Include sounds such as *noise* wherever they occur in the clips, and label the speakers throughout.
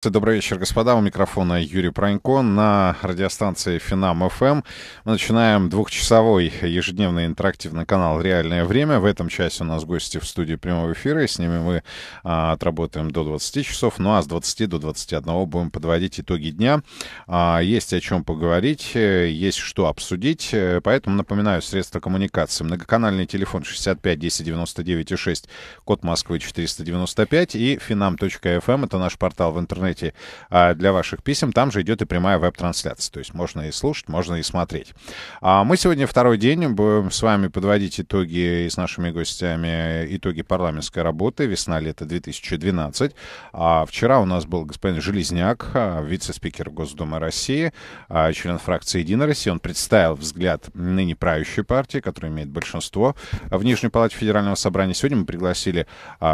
Speaker 1: Добрый вечер, господа. У микрофона Юрий Пронько на радиостанции Финам ФМ. Мы начинаем двухчасовой ежедневный интерактивный канал «Реальное время». В этом часе у нас гости в студии прямого эфира, и с ними мы а, отработаем до 20 часов. Ну а с 20 до 21 будем подводить итоги дня. А, есть о чем поговорить, э, есть что обсудить. Э, поэтому напоминаю средства коммуникации. Многоканальный телефон 65 10 99 6, код Москвы 495 и finam.fm. Эм это наш портал в интернете интернете а, для ваших писем. Там же идет и прямая веб-трансляция. То есть можно и слушать, можно и смотреть. А мы сегодня второй день будем с вами подводить итоги и с нашими гостями итоги парламентской работы весна-лето 2012. А вчера у нас был господин Железняк, а, вице-спикер Госдумы России, а, член фракции «Единая Россия». Он представил взгляд ныне правящей партии, которая имеет большинство в Нижней Палате Федерального собрания. Сегодня мы пригласили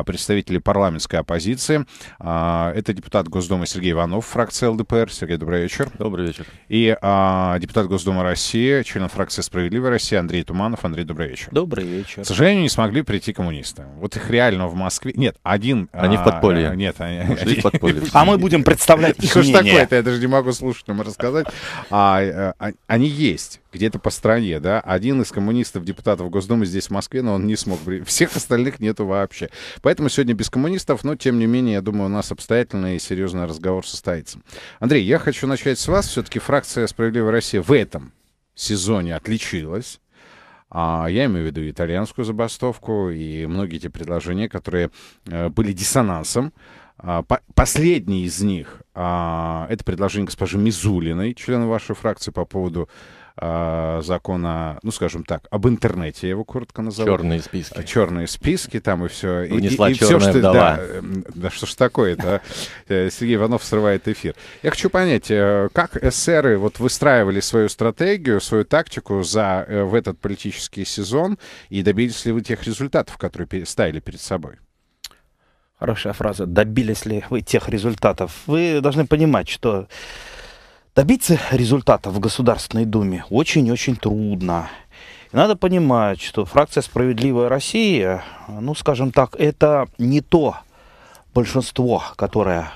Speaker 1: представителей парламентской оппозиции. Это депутат Госдумы Госдумы Сергей Иванов, фракция ЛДПР. Сергей, добрый вечер. Добрый вечер. И а, депутат Госдумы России, член фракции «Справедливая Россия» Андрей Туманов. Андрей, добрый вечер. Добрый вечер. К сожалению, не смогли прийти коммунисты. Вот их реально в Москве... Нет, один... Они а, в подполье. А, нет, они... Ушли в подполье. *laughs* А мы будем представлять их Что ж такое-то? Я даже не могу слушателям рассказать. А, а, а, они есть где-то по стране, да. Один из коммунистов, депутатов Госдумы здесь, в Москве, но он не смог. *laughs* Всех остальных нету вообще. Поэтому сегодня без коммунистов, но, тем не менее, я думаю, у нас обстоятельная и серьезная возможно, разговор состоится. Андрей, я хочу начать с вас. Все-таки фракция «Справедливая Россия» в этом сезоне отличилась. А, я имею в виду итальянскую забастовку и многие те предложения, которые э, были диссонансом. А, последний из них а, — это предложение госпожи Мизулиной, члена вашей фракции, по поводу э, закона, ну, скажем так, об интернете, я его коротко назову. Черные списки. А, Черные списки там и все. Внесла и, и, и все, что, вдова. Да, эм, да что ж такое-то, а? *laughs* э, Сергей Иванов срывает эфир. Я хочу понять, э, как эсеры вот выстраивали свою стратегию, свою тактику за, э, в этот политический сезон, и добились ли вы тех результатов, которые
Speaker 2: ставили перед собой? Хорошая фраза. Добились ли вы тех результатов? Вы должны понимать, что Добиться результата в Государственной Думе очень-очень трудно. И надо понимать, что фракция «Справедливая Россия», ну, скажем так, это не то большинство, которое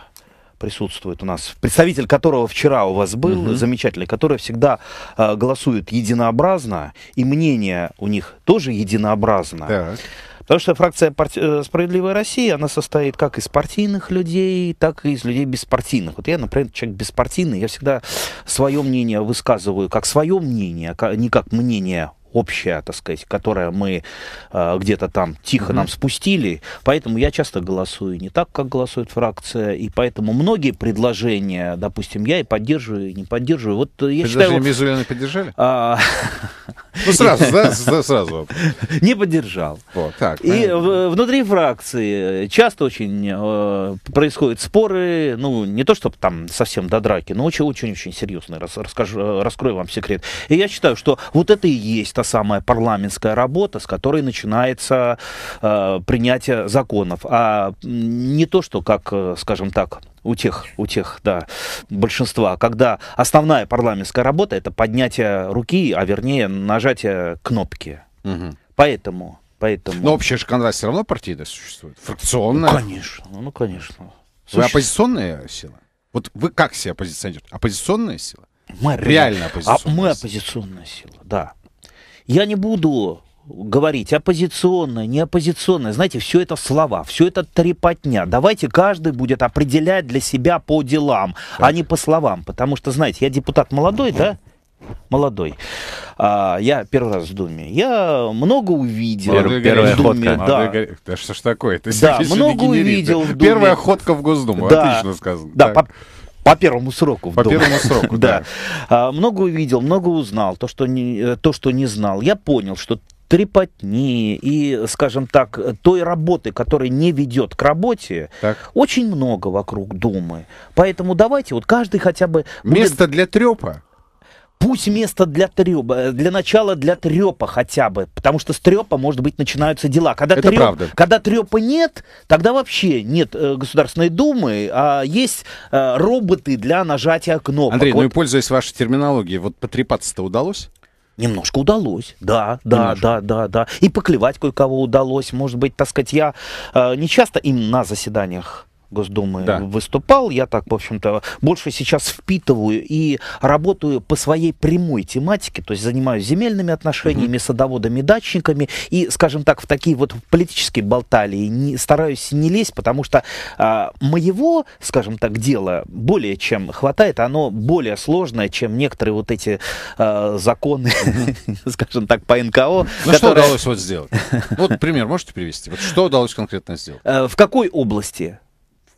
Speaker 2: присутствует у нас, представитель которого вчера у вас был, угу. замечательный, который всегда э, голосует единообразно, и мнение у них тоже единообразно. Так. Потому что фракция парти... Э, «Справедливая Россия», она состоит как из партийных людей, так и из людей беспартийных. Вот я, например, человек беспартийный, я всегда свое мнение высказываю как свое мнение, не как мнение общее, так сказать, которое мы э, где-то там тихо mm-hmm. нам спустили. Поэтому я часто голосую не так, как голосует фракция, и поэтому многие предложения, допустим, я и поддерживаю, и не поддерживаю. Вот э, я Предложение считаю, Мизулина поддержали? А, *laughs* Ну, сразу, да сразу. *laughs* Не поддержал. Вот, так, и понятно. внутри фракции э, часто очень э, происходят споры, ну, не то чтобы там совсем до драки, но очень-очень-очень серьезные, рас, расскажу, э, раскрою вам секрет. И я считаю, что вот это и есть та самая парламентская работа, с которой начинается э, принятие законов, а не то, что, как, э, скажем так, у тех, у тех, да, большинства, когда основная парламентская работа это поднятие руки, а вернее нажатие кнопки. Угу. Поэтому, поэтому. Но общая же конвенция все равно партийная существует, фракционная. Ну, конечно, ну, ну конечно. Вы
Speaker 1: оппозиционная
Speaker 2: сила? Вот вы как себя оппозиционируете? Оппозиционная сила? Мы оппози... Реально оппозиционная. А, мы оппозиционная сила, да. Я не буду говорить оппозиционное, не оппозиционное, знаете, все это слова, все это трепотня. Давайте каждый будет определять для себя по делам, а так. а не по словам. Потому что, знаете, я депутат молодой, да? молодой. А, я первый раз в Думе. Я много увидел. Первый Первая в Думе, ходка. Да. Молодой...
Speaker 1: да что ж такое?
Speaker 2: Ты да, много увидел в Думе. Первая ходка в Госдуму. Да. Отлично сказано. Да, по... По первому сроку. По первому сроку, *laughs* да. да. А, много увидел, много узнал, то что, не, э, то, что не знал. Я понял, что трепотни и, скажем так, той работы, которая не ведет к работе, так. очень много вокруг думы. Поэтому давайте вот каждый хотя бы... Место будет... для трепа. Пусть место для трёпа, для начала для трёпа хотя бы, потому что с трёпа, может быть, начинаются дела. Когда, Это трёп, правда. когда трёпа нет, тогда вообще нет э, Государственной Думы, а есть э, роботы для нажатия кнопок. Андрей, ну вот. ну и пользуясь вашей терминологией, вот потрепаться-то удалось? Немножко удалось, да, да, Немножко. да, да, да. И поклевать кое-кого удалось, может быть, так сказать, я э, не часто им на заседаниях Госдумы да. выступал. Я так, в общем-то, больше сейчас впитываю и работаю по своей прямой тематике, то есть занимаюсь земельными отношениями, mm-hmm. садоводами, дачниками и, скажем так, в такие вот политические болталии не, стараюсь не лезть, потому что а, моего, скажем так, дела более чем хватает, оно более сложное, чем некоторые вот эти а, законы, *laughs* скажем так, по НКО. Ну что удалось вот
Speaker 1: сделать? Вот пример можете привести? что удалось конкретно сделать? Э, в какой области?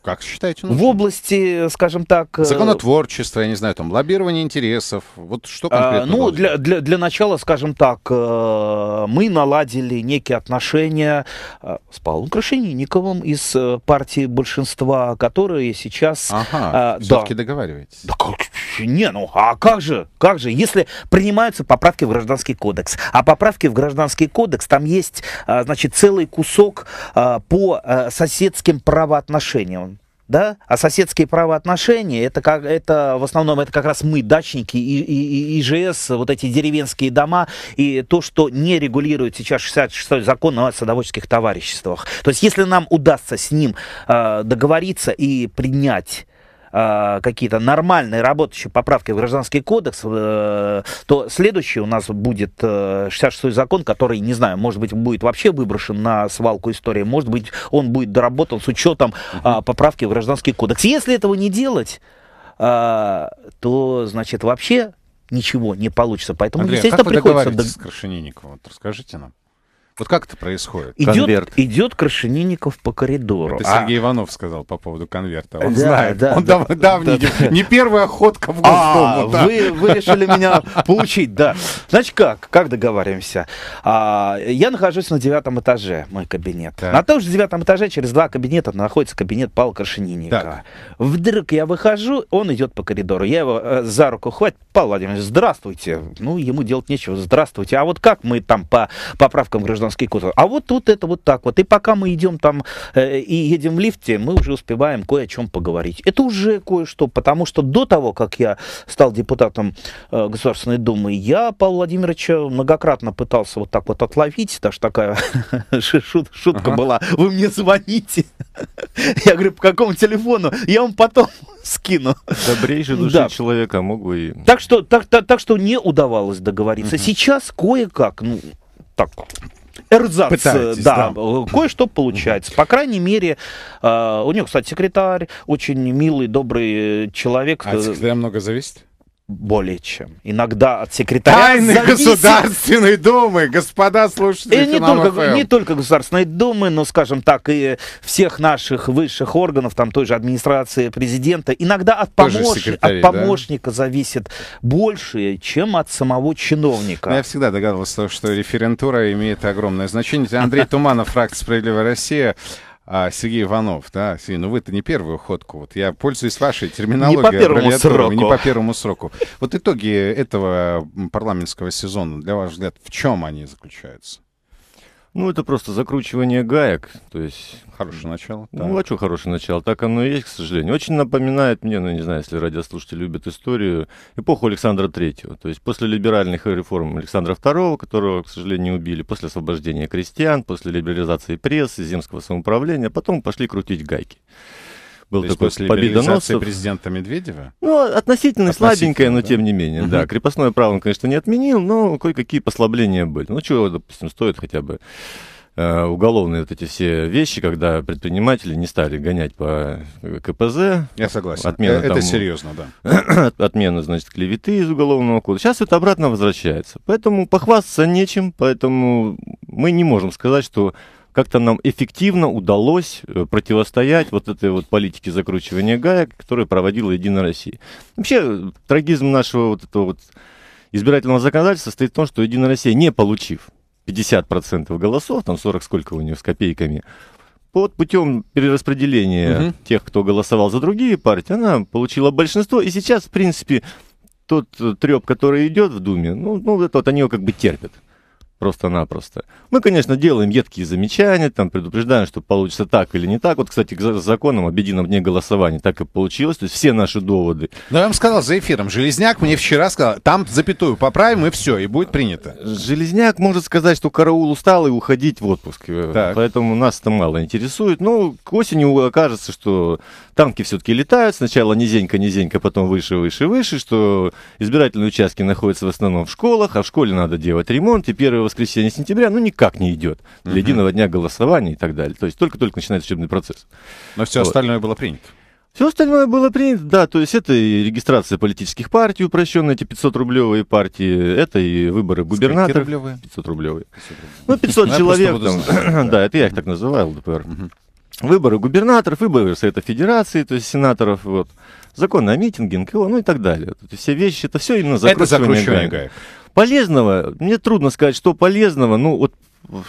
Speaker 1: Как считаете
Speaker 2: нужно? В области, скажем
Speaker 1: так... Э, Законотворчества, я не знаю, там, лоббирование интересов. Вот что а, конкретно? А, ну, для,
Speaker 2: для, для начала, скажем так, э, мы наладили некие отношения э, с Павлом Крашенинниковым из партии большинства, которые сейчас... Ага, все-таки да. договариваетесь. Да как? Не, ну, а как же? Как же? Если принимаются поправки в Гражданский кодекс, а поправки в Гражданский кодекс, там есть, значит, целый кусок по соседским правоотношениям да, а соседские правоотношения, это, как, это в основном это как раз мы, дачники, и, и, и ИЖС, вот эти деревенские дома, и то, что не регулирует сейчас 66 закон о садоводческих товариществах. То есть если нам удастся с ним э, договориться и принять а, какие-то нормальные работающие поправки в Гражданский кодекс, э, то следующий у нас будет э, 66-й закон, который, не знаю, может быть, будет вообще выброшен на свалку истории, может быть, он будет доработан с учетом а, поправки в Гражданский кодекс. Если этого не делать, а, то, значит, вообще ничего не получится. Поэтому, Андрей, естественно, а как вы приходится... Договоритесь с
Speaker 1: Крашенинниковым? Вот расскажите нам. Вот как это происходит? Идет,
Speaker 2: идет Крашенинников по коридору. Это а
Speaker 1: Сергей а... Иванов сказал по поводу конверта. Он да, знает. Да, Он да, дав- да, давний. Да. Не
Speaker 2: первая охотка в а, Госдуму. А, да. вы, вы решили меня получить, да. Значит, как? Как договариваемся? А, я нахожусь на девятом этаже, мой кабинет. Так. На том же девятом этаже через два кабинета находится кабинет Павла Крашенинникова. Так. Вдруг я выхожу, он идет по коридору. Я его э, за руку хватит. Павел Владимирович, здравствуйте. Ну, ему делать нечего. Здравствуйте. А вот как мы там по поправкам граждан. Таганский кузов. А вот вот это вот так вот. И пока мы идем там э, и едем в лифте, мы уже успеваем кое о чем поговорить. Это уже кое-что, потому что до того, как я стал депутатом э, Государственной Думы, я Павла Владимировича многократно пытался вот так вот отловить. Даже такая *laughs* шутка была. Вы мне звоните. *laughs* Я говорю, по какому телефону? Я вам потом *laughs* скину. Добрейший души да. человека мог бы и... Так что, так, так, так что не удавалось договориться. Угу. Сейчас кое-как, ну, так, эрзац, э, Пытаетесь, да, да. Э, кое-что получается. По крайней мере, э, у него, кстати, секретарь, очень милый, добрый человек. А от секретаря много зависит? более чем. Иногда от секретаря Тайны зависит... Государственной Думы, господа слушатели. И э, не только, не только Государственной Думы, но, скажем так, и всех наших высших органов, там той же администрации президента. Иногда от, помощ... от помощника да? зависит больше, чем от самого чиновника.
Speaker 1: Но ну, я всегда догадывался, что референтура имеет огромное значение. Андрей Туманов, фракт «Справедливая Россия» а, Сергей Иванов, да, Сергей, ну вы-то не первую ходку, вот я пользуюсь вашей терминологией. Не по первому сроку. Не по первому сроку. Вот итоги этого парламентского сезона, для вашего взгляд, в чем они заключаются? Ну, это просто закручивание гаек, то есть... Хорошее начало. Да. Ну, а
Speaker 3: что хорошее начало? Так оно и есть, к сожалению. Очень напоминает мне, ну, не знаю, если радиослушатели любят историю, эпоху Александра Третьего. То есть после либеральных реформ Александра Второго, которого, к сожалению, убили, после освобождения крестьян, после либерализации прессы, земского самоуправления, а потом пошли крутить гайки был То такой после победоносцев. президента
Speaker 1: Медведева?
Speaker 3: Ну, относительно, относительно слабенькое, да? но тем не менее, угу. да. Крепостное право он, конечно, не отменил, но кое-какие послабления были. Ну, чего, допустим, стоит хотя бы э, уголовные вот эти все вещи, когда предприниматели не стали гонять по э, КПЗ. Я согласен. Отмена, э, это, там, это серьезно, да. *clears throat* Отмена, значит, клеветы из уголовного кодекса. Сейчас это обратно возвращается. Поэтому похвастаться нечем, поэтому мы не можем сказать, что как-то нам эффективно удалось э, противостоять вот этой вот политике закручивания гаек, которую проводила Единая Россия. Вообще, э, трагизм нашего вот этого вот избирательного законодательства состоит в том, что Единая Россия, не получив 50% голосов, там 40 сколько у нее с копейками, под путем перераспределения угу. тех, кто голосовал за другие партии, она получила большинство. И сейчас, в принципе, тот э, треп, который идет в Думе, ну, ну это вот они его как бы терпят просто-напросто. Мы, конечно, делаем едкие замечания, там предупреждаем, что получится так или не так. Вот, кстати, с законом об едином дне голосования так и получилось. То есть все наши
Speaker 1: доводы. Но я вам сказал за эфиром. Железняк мне вчера сказал, там запятую поправим и все, и будет принято. Железняк может сказать, что караул устал и уходить в отпуск. Так. Поэтому нас это
Speaker 3: мало интересует. Но ну, к осени окажется, что танки все-таки летают. Сначала низенько, низенько, потом выше, выше, выше. Что избирательные участки находятся в основном в школах, а в школе надо делать ремонт. И первые воскресенье сентября, ну, никак не идет для угу. единого дня голосования и так далее. То есть только-только начинается учебный процесс. Но все вот. остальное было принято. Все остальное было принято, да, то есть это и регистрация политических партий упрощенная, эти 500-рублевые партии, это и выборы губернаторов. 500-рублевые? 500-рублевые. ну, 500 ну, человек *clears throat* да, это я их так называю, ЛДПР. Выборы губернаторов, выборы Совета Федерации, то есть сенаторов, вот. Закон о митинге, НКО, ну и так далее. Все вещи, это все именно закручивание, это закручивание гаек. Полезного, мне трудно сказать, что полезного, ну вот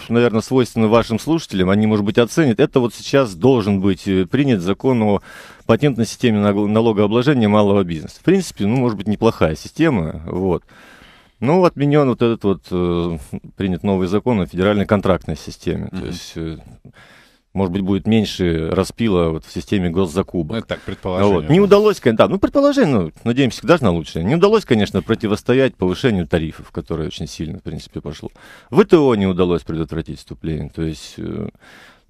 Speaker 3: наверное, свойственно вашим слушателям, они, может быть, оценят. Это вот сейчас должен быть э, принят закон о патентной системе налогообложения малого бизнеса. В принципе, ну, может быть, неплохая система, вот. Ну, отменен вот этот вот, э, принят новый закон о федеральной контрактной системе. Mm-hmm. То есть э, может быть, будет меньше распила вот в системе госзакупок. Ну, это так, предположение. Вот. Не удалось, конечно. да, ну, предположение, ну, надеемся всегда на лучшее. Не удалось, конечно, противостоять повышению тарифов, которое очень сильно, в принципе, пошло. В ВТО не удалось предотвратить вступление, то есть... Э,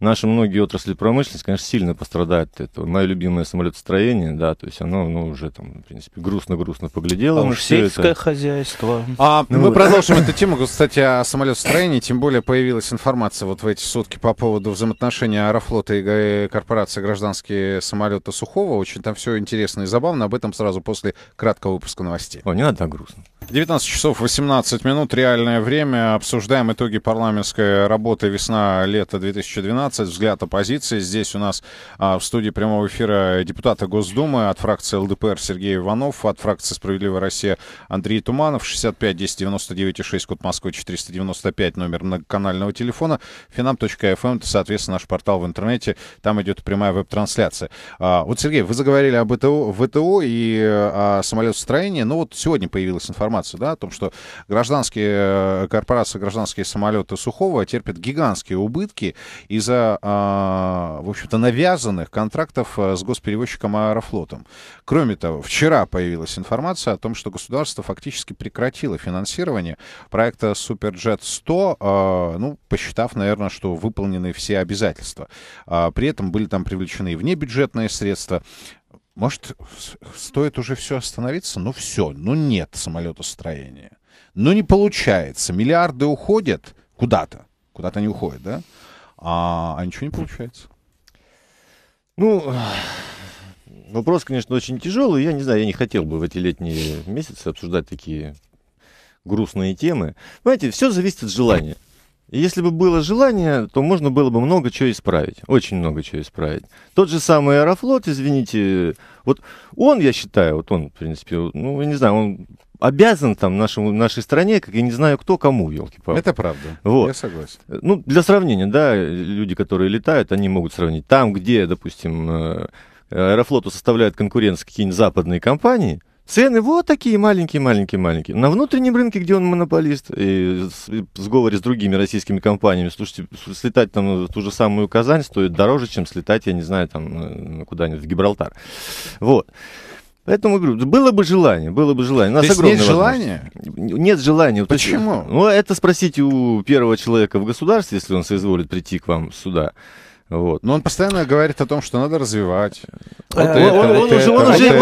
Speaker 3: Наши многие отрасли промышленности, конечно, сильно пострадают от этого. Мое любимое самолетостроение, да, то есть оно ну, уже там, в принципе, грустно-грустно поглядело. А уж сельское это. хозяйство.
Speaker 2: А, ну, мы вот. продолжим
Speaker 3: эту
Speaker 1: тему, кстати, о самолетостроении, тем более появилась информация вот в эти сутки по поводу взаимоотношения Аэрофлота и э, корпорации «Гражданские самолеты Сухого». Очень там все интересно и забавно, об этом сразу после краткого выпуска новостей. О, не надо так грустно. 19 часов 18 минут, реальное время. Обсуждаем итоги парламентской работы весна-лето 2012. Взгляд оппозиции. Здесь у нас а, в студии прямого эфира депутаты Госдумы от фракции ЛДПР Сергей Иванов, от фракции «Справедливая Россия» Андрей Туманов, 65 10 99 6, код Москвы 495, номер многоканального телефона, finam.fm, эм, это, соответственно, наш портал в интернете. Там идет прямая веб-трансляция. А, вот, Сергей, вы заговорили об ВТО, ВТО и о а, самолетостроении. но вот сегодня появилась информация информация, да, о том, что гражданские э, корпорации, гражданские самолеты Сухого терпят гигантские убытки из-за, а, в общем-то, навязанных контрактов э, с госперевозчиком Аэрофлотом. Кроме того, вчера появилась информация о том, что государство фактически прекратило финансирование проекта «Суперджет-100», а, ну, посчитав, наверное, что выполнены все обязательства. А, при этом были там привлечены и внебюджетные средства. Может, стоит уже все остановиться? Ну все, ну нет самолетостроения. Ну не получается. Миллиарды уходят куда-то. Куда-то не уходят, да? А, а ничего не получается. Ну, вопрос, конечно, очень тяжелый.
Speaker 3: Я не знаю, я не хотел бы в эти летние месяцы обсуждать такие грустные темы. Знаете, все зависит от желания. Если бы было желание, то можно было бы много чего исправить. Очень много чего исправить. Тот же самый Аэрофлот, извините, вот он, я считаю, вот он, в принципе, ну, я не знаю, он обязан там нашему, нашей стране, как я не знаю, кто кому, елки палки Это правда. Вот. Я согласен. Ну, для сравнения, да, люди, которые летают, они могут сравнить. Там, где, допустим, э, Аэрофлоту составляют конкуренцию какие-нибудь западные компании, Цены вот такие маленькие-маленькие-маленькие. На внутреннем рынке, где он монополист, и в сговоре с другими российскими компаниями, слушайте, слетать там в ту же самую Казань стоит дороже, чем слетать, я не знаю, там э, куда-нибудь в Гибралтар. Вот. Поэтому говорю, было бы желание, было бы желание. У нас То есть нет желания? Нет желания. Почему? ну, это спросите у первого человека в государстве, если он соизволит прийти к вам сюда.
Speaker 1: Вот. Но он постоянно говорит о том, что надо развивать.
Speaker 3: он,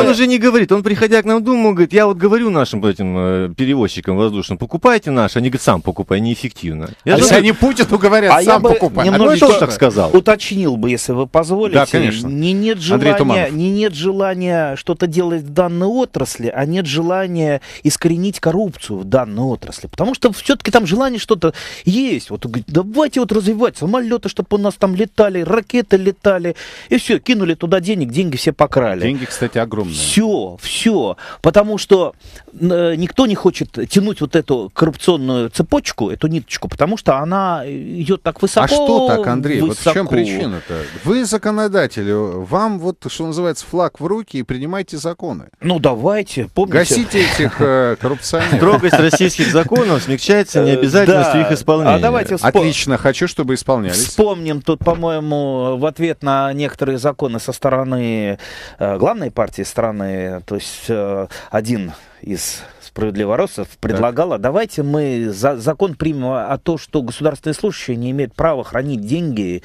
Speaker 3: уже, не говорит. Он, приходя к нам в Думу, говорит, я вот говорю нашим этим э, перевозчикам воздушным, покупайте наш. Они говорят, сам покупай, неэффективно. А я а если они
Speaker 2: Путину говорят, а сам покупай. Немножечко а тоже так сказал. уточнил бы, если вы позволите. Да, конечно. Не нет желания, не нет желания что-то делать в данной отрасли, а нет желания искоренить коррупцию в данной отрасли. Потому что все-таки там желание что-то есть. Вот говорит, давайте вот развивать самолеты, чтобы у нас там летали летали, ракеты летали, и все, кинули туда денег, деньги все покрали. Деньги, кстати, огромные. Все, все, потому что э, никто не хочет тянуть вот эту коррупционную цепочку, эту ниточку, потому что она э, идет так высоко. А что так, Андрей, высоко. вот в чем
Speaker 1: причина-то? Вы законодатели, вам вот, что называется, флаг в руки и принимайте законы. Ну давайте,
Speaker 2: помните. Гасите этих э, коррупционеров. Строгость российских
Speaker 1: законов смягчается необязательностью их исполнения. А давайте Отлично, хочу, чтобы исполнялись.
Speaker 2: Вспомним тут, по-моему, поэтому э, в ответ на некоторые законы со стороны э, главной партии страны, то есть э, один из справедливоросов предлагала, так. давайте мы за закон примем о а том, что государственные служащие не имеют права хранить деньги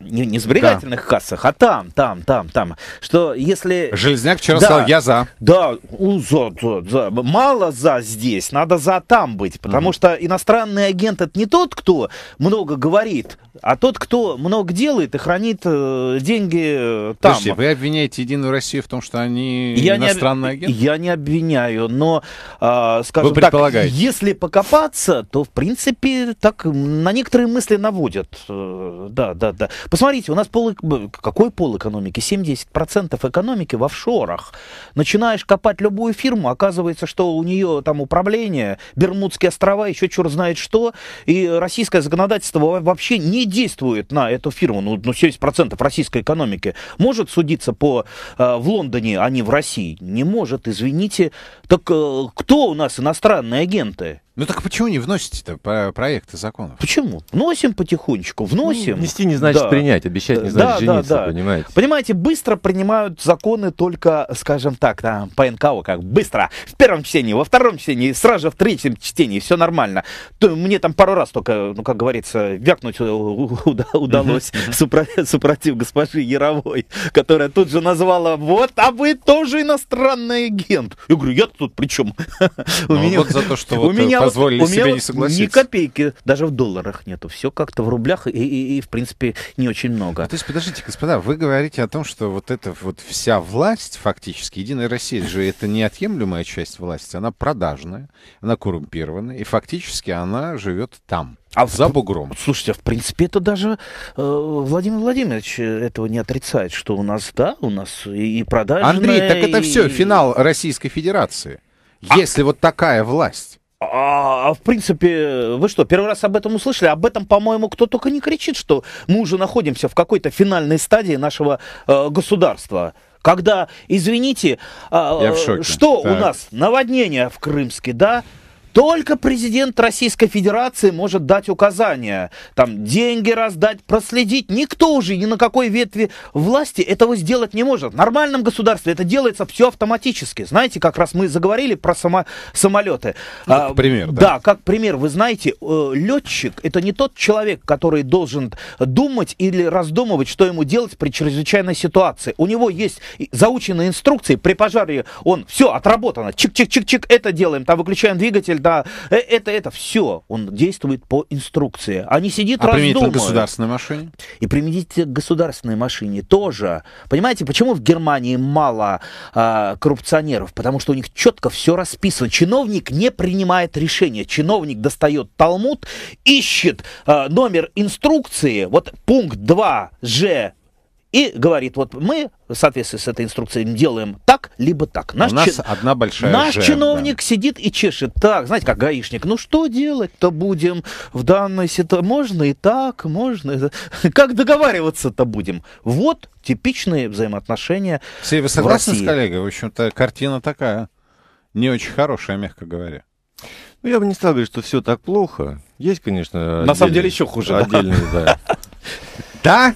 Speaker 2: не, не в да. кассах, а там, там, там, там. Что если... Железняк вчера да, сказал, я за. Да, у, за, за, за. Мало за здесь, надо за там быть. Потому mm что иностранный агент это не тот, кто много говорит, а тот, кто много делает и хранит э, деньги э, там. Подождите, вы обвиняете Единую Россию в том, что они я иностранные не об... агенты? Я не обвиняю, но, э, скажем вы так, если покопаться, то, в принципе, так на некоторые мысли наводят. Э, да, да, да. Посмотрите, у нас пол, э, какой пол экономики? 70% экономики в офшорах. Начинаешь копать любую фирму, оказывается, что у нее там управление, Бермудские острова, еще черт знает что, и российское законодательство вообще не действует на эту фирму. Ну, ну 70% российской экономики может судиться по э, в Лондоне, а не в России? Не может, извините. Так э, кто у нас иностранные агенты? Ну так почему не вносите-то проекты законов? Почему? Вносим потихонечку, ну, вносим. Ну, нести не значит да. принять, обещать не значит да, жениться, да, да. понимаете? Понимаете, быстро принимают законы только, скажем так, там, по НКО, как быстро. В первом чтении, во втором чтении, сразу же в третьем чтении, все нормально. То, мне там пару раз только, ну как говорится, вякнуть удалось, *laughs* супротив госпожи Яровой, которая тут же назвала, вот, а вы тоже иностранный агент. Я говорю, я тут при чем? *laughs* У ну, а меня... Вот за то, что у э, меня позволили у себе не согласиться. Ни копейки, даже в долларах нету. Все как-то в рублях и, и, и в принципе, не очень
Speaker 1: много. Ну, то есть, подождите, господа, вы говорите о том, что вот эта вот вся власть, фактически, Единая Россия же это неотъемлемая часть власти, она продажная, она коррумпированная, и фактически
Speaker 2: она живет там. А за бугром. Слушайте, а в принципе, это даже э, Владимир Владимирович этого не отрицает, что у нас, да, у нас и, и продажи. Андрей, так это и... все финал Российской Федерации. А... Если вот такая власть. А, а в принципе, вы что, первый раз об этом услышали? Об этом, по-моему, кто только не кричит, что мы уже находимся в какой-то финальной стадии нашего э, государства. Когда, извините, э, э что так. у нас? Наводнение в Крымске, да? Только президент Российской Федерации может дать указания, там, деньги раздать, проследить. Никто уже ни на какой ветви власти этого сделать не может. В нормальном государстве это делается все автоматически. Знаете, как раз мы заговорили про само самолеты. Ну, а, пример, да? Да, как пример. Вы знаете, э, летчик это не тот человек, который должен думать или раздумывать, что ему делать при чрезвычайной ситуации. У него есть заученные инструкции. При пожаре он все отработано. Чик-чик-чик-чик, это делаем. Там выключаем двигатель, да, э, это, это все. Он действует по инструкции. А не сидит а раздумывает. к государственной машине? И применительно к государственной машине тоже. Понимаете, почему в Германии мало а, коррупционеров? Потому что у них четко все расписано. Чиновник не принимает решения. Чиновник достает Талмуд, ищет а, номер инструкции. Вот пункт 2 Ж и говорит, вот мы в соответствии с этой инструкцией делаем так, либо так. Наш У нас чин... одна большая Наш жертва. чиновник сидит и чешет так, знаете, как гаишник, ну что делать-то будем в данной ситуации? Можно и так, можно и так. Как договариваться-то будем? Вот типичные взаимоотношения Все, вы согласны с
Speaker 1: коллегой? В общем-то, картина такая. Не очень хорошая, мягко говоря. Ну, я бы не стал говорить, что все так плохо. Есть, конечно... На самом деле еще хуже. Отдельные, да. Да?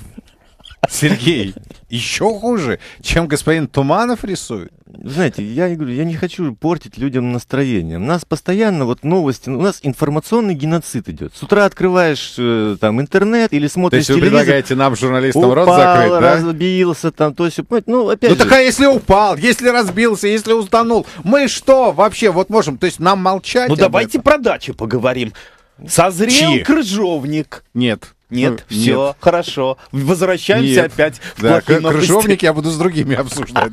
Speaker 1: Сергей, еще хуже, чем господин Туманов рисует.
Speaker 3: Знаете, я говорю, я не хочу портить людям настроение. У нас постоянно вот новости, у нас информационный геноцид идет. С утра открываешь э, там интернет или смотришь телевизор. То есть телевизор, предлагаете нам, журналистам, упал, рот закрыть, да? разбился там, то есть, ну, опять Ну, же. так а
Speaker 1: если упал, если разбился,
Speaker 2: если утонул, мы что вообще вот можем, то есть нам молчать? Ну, давайте этом? про дачи поговорим. Созрел Чьи? крыжовник. Нет. Нет, ну, э, все, нет. хорошо. Возвращаемся нет. опять в да, плохие новости. Крыжовник я буду с другими *laughs* обсуждать.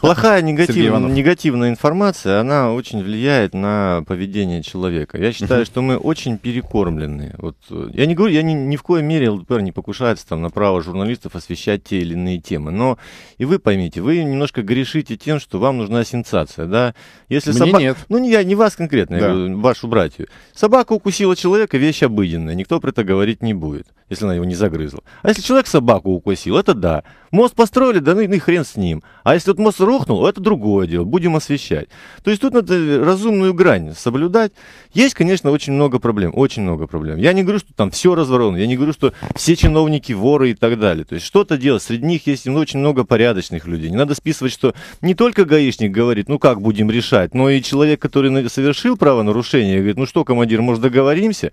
Speaker 2: плохая
Speaker 1: негативная
Speaker 3: информация, она очень влияет на поведение человека. Я считаю, что мы очень перекормлены. Вот, я не говорю, я ни, в коей мере ЛДПР не покушается там, на право журналистов освещать те или иные темы. Но и вы поймите, вы немножко грешите тем, что вам нужна сенсация. Да? Если Мне нет. Ну, не, я, не вас конкретно, я вашу братью. Собака укусила человека, вещь обыденная. Никто про это говорить не не будет, если она его не загрызла. А если человек собаку укусил, это да. Мост построили, да ну и хрен с ним. А если вот мост рухнул, это другое дело, будем освещать. То есть тут надо разумную грань соблюдать. Есть, конечно, очень много проблем, очень много проблем. Я не говорю, что там все разворовано, я не говорю, что все чиновники воры и так далее. То есть что-то делать, среди них есть ну, очень много порядочных людей. Не надо списывать, что не только гаишник говорит, ну как будем решать, но и человек, который совершил правонарушение, говорит, ну что, командир, может договоримся?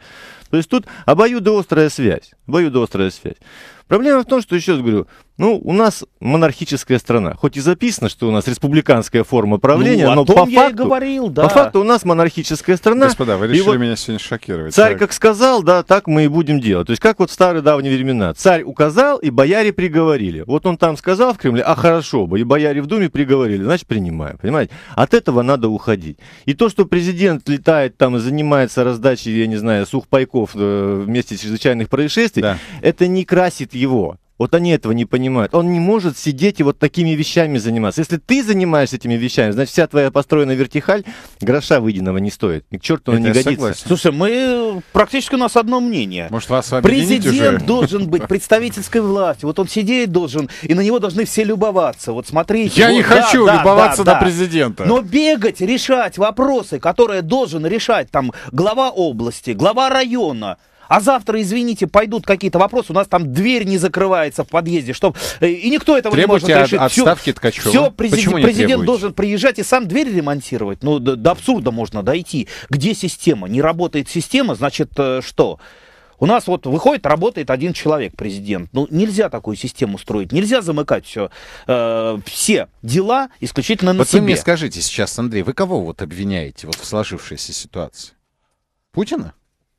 Speaker 3: То есть тут обоюдоострая связь. Обоюдоострая связь. Проблема в том, что, еще раз говорю, ну, у нас монархическая страна. Хоть и записано, что у нас республиканская форма правления, ну, но по я факту, говорил, да. по факту у нас монархическая страна. Господа, вы решили вот меня
Speaker 1: сегодня шокировать.
Speaker 3: Царь так. как сказал, да, так мы и будем делать. То есть как вот в старые давние времена. Царь указал, и бояре приговорили. Вот он там сказал в Кремле, а хорошо бы, и бояре в Думе приговорили, значит принимаем, понимаете? От этого надо уходить. И то, что президент летает там и занимается раздачей, я не знаю, сухпайков э, вместе чрезвычайных происшествий, да. это не красит его. Вот они этого не понимают. Он не может сидеть и вот такими вещами заниматься. Если ты занимаешься этими вещами, значит, вся твоя построенная вертихаль гроша выеденного не стоит. И к черту она не годится. Согласен.
Speaker 2: Слушай, мы э, практически у нас одно мнение.
Speaker 1: Может, вас Президент *laughs* должен быть
Speaker 2: представительской власти. Вот он сидеть должен, и на него должны все любоваться. Вот смотрите. Я вот, не да, хочу да, любоваться да, на президента. Но бегать, решать вопросы, которые должен решать там глава области, глава района, а завтра, извините, пойдут какие-то вопросы. У нас там дверь не закрывается в подъезде, чтобы э, и никто этого требуйте не может решить. От, отставки все, Ткачева. Все, президент, Почему не президент должен приезжать и сам дверь ремонтировать. Ну, до, до абсурда можно дойти. Где система? Не работает система, значит, э, что? У нас вот выходит, работает один человек, президент. Ну, нельзя такую систему строить, нельзя замыкать все, э, все дела исключительно на вот себе. Вот вы мне скажите сейчас, Андрей, вы кого вот обвиняете вот в сложившейся ситуации? Путина?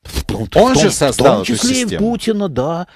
Speaker 2: В том, Он же создал в том числе эту систему. и Путина, да.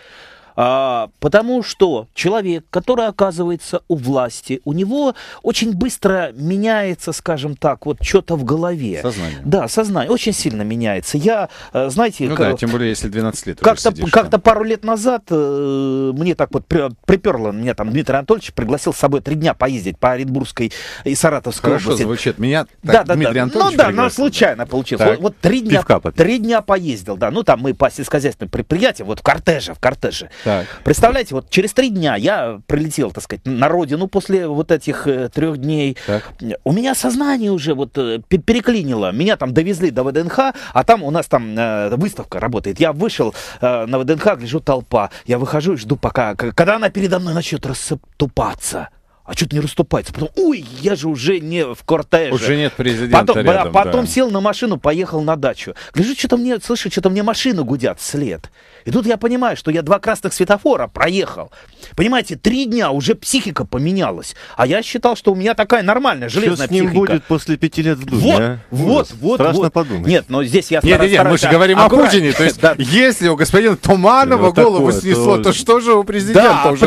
Speaker 2: А, потому что человек, который оказывается у власти, у него очень быстро меняется, скажем так, вот что-то в голове. Сознание. Да, сознание очень сильно меняется. Я, э, знаете... Ну как, да, тем
Speaker 1: более, если 12 лет Как-то
Speaker 2: как пару лет назад э, мне так вот приперло, меня там Дмитрий Анатольевич пригласил с собой три дня поездить по Оренбургской и Саратовской Хорошо области. звучит. Меня так, да, да, Дмитрий ну да. Анатольевич Ну да, но случайно да. получилось. Так. Вот, вот три дня, три дня поездил, да. Ну там мы по сельскохозяйственным предприятиям, вот в кортеже, в кортеже. Так. Так. Представляете, вот через три дня я прилетел, так сказать, на родину после вот этих э, трех дней. Так. У меня сознание уже вот э, переклинило. Меня там довезли до ВДНХ, а там у нас там э, выставка работает. Я вышел на ВДНХ, гляжу, толпа. Я выхожу и жду, пока, когда она передо мной начнет расступаться, а что-то не расступается. Потом, ой, я же уже не в кортеже. Уже нет президента потом, рядом. Потом да. сел на машину, поехал на дачу. Гляжу, что-то мне, слышу, что-то мне машину гудят след. И тут я понимаю, что я два красных светофора проехал. Понимаете, три дня уже психика поменялась. А я считал, что у меня такая нормальная железная психика. что с ним психика. будет
Speaker 1: после пяти лет в Думе, Вот, а? вот, вот. Страшно вот. подумать. Нет, но здесь я стараюсь... Нет, нет, мы же говорим о Путине. То есть, *laughs* если у господина Туманова ну, вот голову снесло, то... что же у президента да, уже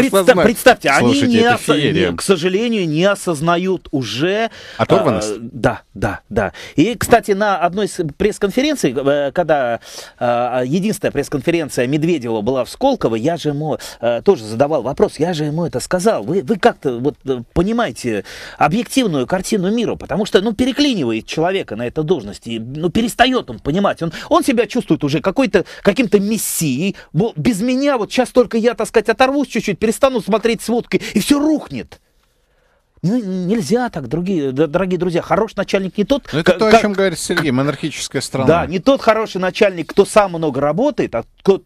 Speaker 1: Представьте, они, не к
Speaker 2: сожалению, не осознают уже... А, Оторванность? да, да, да. И, кстати, на одной из пресс-конференций, э, когда э, э, единственная пресс-конференция Лариса Медведева была в Сколково, я же ему э, тоже задавал вопрос, я же ему это сказал. Вы, вы как-то вот э, понимаете объективную картину мира, потому что, ну, переклинивает человека на этой должности, ну, перестает он понимать. Он, он себя чувствует уже какой-то, каким-то мессией. Без меня вот сейчас только я, так сказать, оторвусь чуть-чуть, перестану смотреть сводки и все рухнет. Ну, нельзя так, другие, дорогие друзья. Хороший начальник не тот... Но ну, это то, о чем говорит Сергей, монархическая страна. Да, не тот хороший начальник, кто сам много работает, а кто,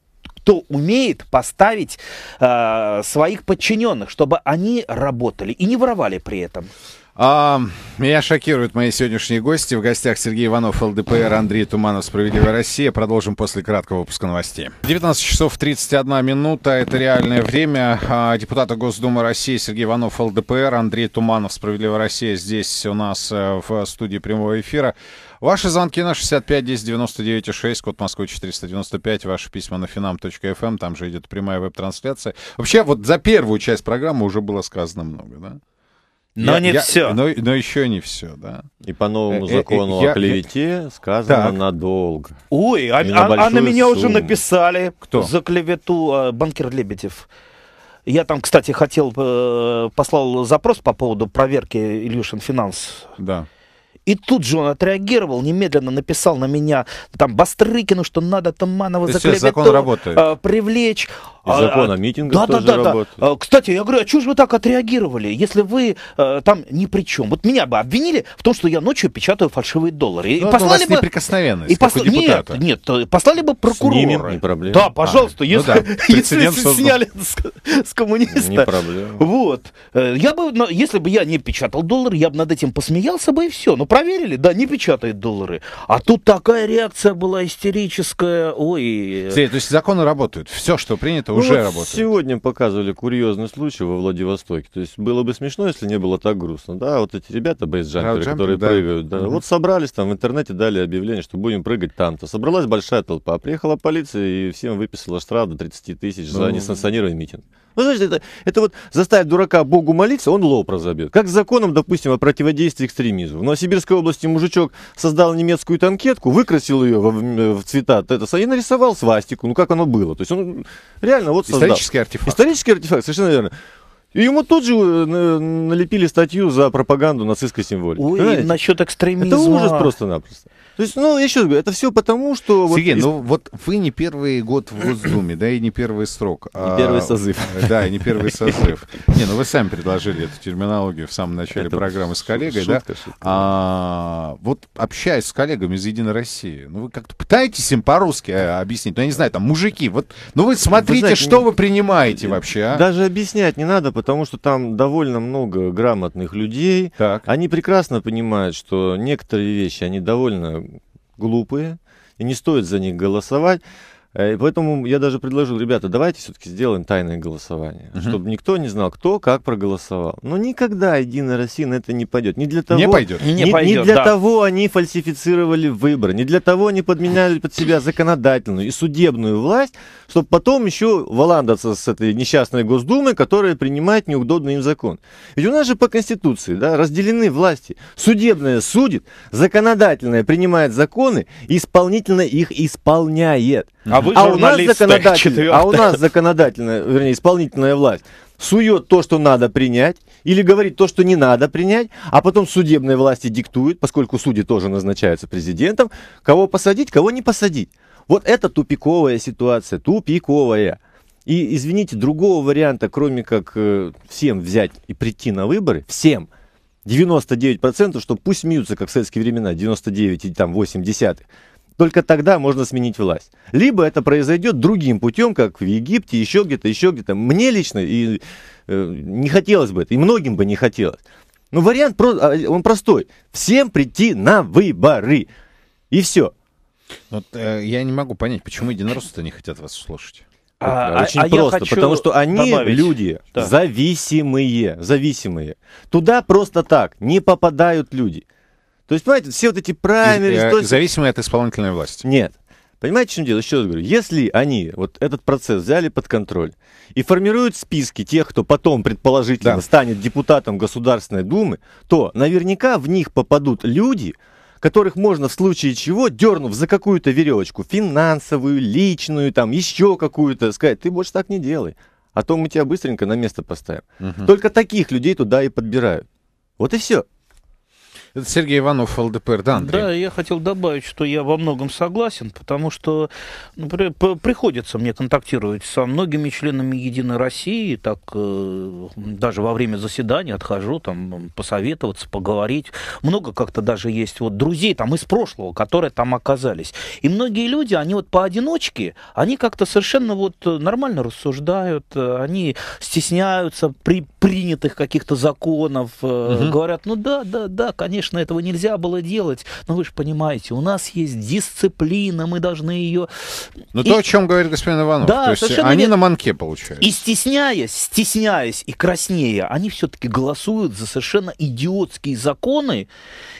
Speaker 2: кто умеет поставить э, своих подчиненных, чтобы они работали и не воровали при этом. А,
Speaker 1: меня шокируют мои сегодняшние гости. В гостях Сергей Иванов, ЛДПР, Андрей Туманов, «Справедливая Россия». Продолжим после краткого выпуска новостей. 19 часов 31 минута. Это реальное время. А, депутаты Госдумы России Сергей Иванов, ЛДПР, Андрей Туманов, «Справедливая Россия» здесь у нас э, в студии прямого эфира. Ваши звонки на 65 10 99 6, код Москвы 495, ваши письма на finam.fm, эм, там же идет прямая веб-трансляция. Вообще, вот за первую часть программы уже было сказано много, да? Но я, не я, все. Но, но еще не все, да. И по новому э, э, закону я, о клевете я, сказано так. надолго.
Speaker 3: Ой,
Speaker 2: а, на, а, а на меня сумму. уже написали. Кто? За клевету э, банкир Лебедев. Я там, кстати, хотел, э, послал запрос по поводу проверки Ильюшин Финанс. Да. И тут же он отреагировал, немедленно написал на меня там Бастрыкину, что надо Туманова за закон работает. Э, привлечь. И а, закон о а, митингах да, тоже да, да, работает. Да. Кстати, я говорю, а чего же вы так отреагировали, если вы э, там ни при чем? Вот меня бы обвинили в том, что я ночью печатаю фальшивые доллары. И ну, послали бы... неприкосновенность,
Speaker 1: и посл... Нет,
Speaker 2: нет, э, послали бы прокурора. Снимем, не проблема. Да, а, пожалуйста, а, если, ну, да. *laughs* если сняли с, с коммуниста. Не проблема. Вот. Э, я бы, если бы я не печатал доллары, я бы над этим посмеялся бы и все. Но ну, проверили, да, не печатает доллары. А тут такая реакция была истерическая. Ой. то есть законы работают. Все, что принято, ну, уже вот работает. Сегодня
Speaker 3: показывали курьезный случай во Владивостоке. То есть было бы смешно, если не было так грустно. Да, вот эти ребята, бейсджамперы, которые да. прыгают, да, угу. вот собрались там в интернете, дали объявление, что будем прыгать там-то. Собралась большая толпа, приехала полиция и всем выписала штраф до 30 тысяч за ну, несанкционированный митинг. Вы ну, знаете, это, это вот заставить дурака Богу молиться, он лоб разобьет. Как с законом, допустим, о противодействии экстремизму. В Новосибирской области мужичок создал немецкую танкетку, выкрасил ее в, э, в цвета это, и нарисовал свастику, ну как оно было. То есть он реально вот создал. Исторический артефакт. Исторический артефакт, совершенно верно. И ему тут же э, налепили статью за пропаганду нацистской
Speaker 1: символики. Ой, понимаете? насчет экстремизма. Это ужас просто-напросто.
Speaker 3: То есть, ну, я еще говорю, это все потому, что... Сергей, вот... ну
Speaker 1: вот вы не первый год в Госдуме, да, и не первый срок. Не а... первый созыв. Э, да, и не первый *laughs* созыв. Не, ну вы сами предложили эту терминологию в самом начале программы с коллегой, да? Шутка. А, вот общаясь с коллегами из «Единой России», ну вы как-то пытаетесь им по-русски э, объяснить? Ну я не знаю, там, мужики, вот, ну вы смотрите, что вы принимаете вообще, а?
Speaker 3: Даже объяснять не надо, потому что там довольно много грамотных людей. Так. Они прекрасно понимают, что некоторые вещи, они довольно глупые, и не стоит за них голосовать. Э, поэтому я даже предложил, ребята, давайте все-таки сделаем тайное голосование, угу. чтобы никто не знал, кто как проголосовал. Но никогда Единая Россия на это не пойдет. Не для того, не пойдет. Не, не, пойдет, не для да. того они фальсифицировали выборы, не для того они подменяли под себя законодательную и судебную власть, чтобы потом еще валандаться с этой несчастной Госдумой, которая принимает неудобный им закон. Ведь у нас же по Конституции да, разделены власти. Судебная судит, законодательная принимает законы, исполнительная их исполняет. А вы а у нас законодательно, а у нас законодательная, вернее, исполнительная власть сует то, что надо принять, или говорит то, что не надо принять, а потом судебные власти диктуют, поскольку судьи тоже назначаются президентом, кого посадить, кого не посадить. Вот это тупиковая ситуация, тупиковая. И, извините, другого варианта, кроме как э, всем взять и прийти на выборы, всем, 99%, что пусть смеются, как в советские времена, 99 и там 80 только тогда можно сменить власть. Либо это произойдет другим путем, как в Египте, еще где-то, еще где-то. Мне лично и, э, не хотелось бы это, и многим бы не хотелось. Но вариант а, он простой. Всем прийти на выборы. И все.
Speaker 1: Вот, э, я не могу понять, почему единороссы-то не хотят вас слушать. А, а, а Очень а просто, потому что они добавить. люди да.
Speaker 3: зависимые, зависимые. Туда просто так не попадают люди. То есть, понимаете, все вот эти праймеры... Э, то... Зависимые
Speaker 1: от исполнительной власти. Нет.
Speaker 3: Понимаете, в чем дело? Еще раз говорю, если они вот этот процесс взяли под контроль и формируют списки тех, кто потом предположительно да. станет депутатом Государственной Думы, то наверняка в них попадут люди, которых можно в случае чего, дернув за какую-то веревочку, финансовую, личную, там еще какую-то, сказать, ты больше так не делай, а то мы тебя быстренько на место поставим. Угу. Только таких людей туда и подбирают. Вот и все.
Speaker 1: Это Сергей Иванов, ЛДПР, да,
Speaker 2: Андрей? Да, я хотел добавить, что я во многом согласен, потому что ну, приходится мне контактировать со многими членами «Единой России», так э, даже во время заседания отхожу, там, посоветоваться, поговорить. Много как-то даже есть вот друзей там из прошлого, которые там оказались. И многие люди, они вот поодиночке, они как-то совершенно вот нормально рассуждают, они стесняются при принятых каких-то законов, угу. говорят, ну да, да, да, конечно, Конечно, этого нельзя было делать, но вы же понимаете, у нас есть дисциплина, мы должны ее... Ну, и... то, о чем
Speaker 1: говорит господин Иванов, да, то есть они верно. на манке получают.
Speaker 2: И стесняясь, стесняясь и краснея, они все-таки голосуют за совершенно идиотские законы,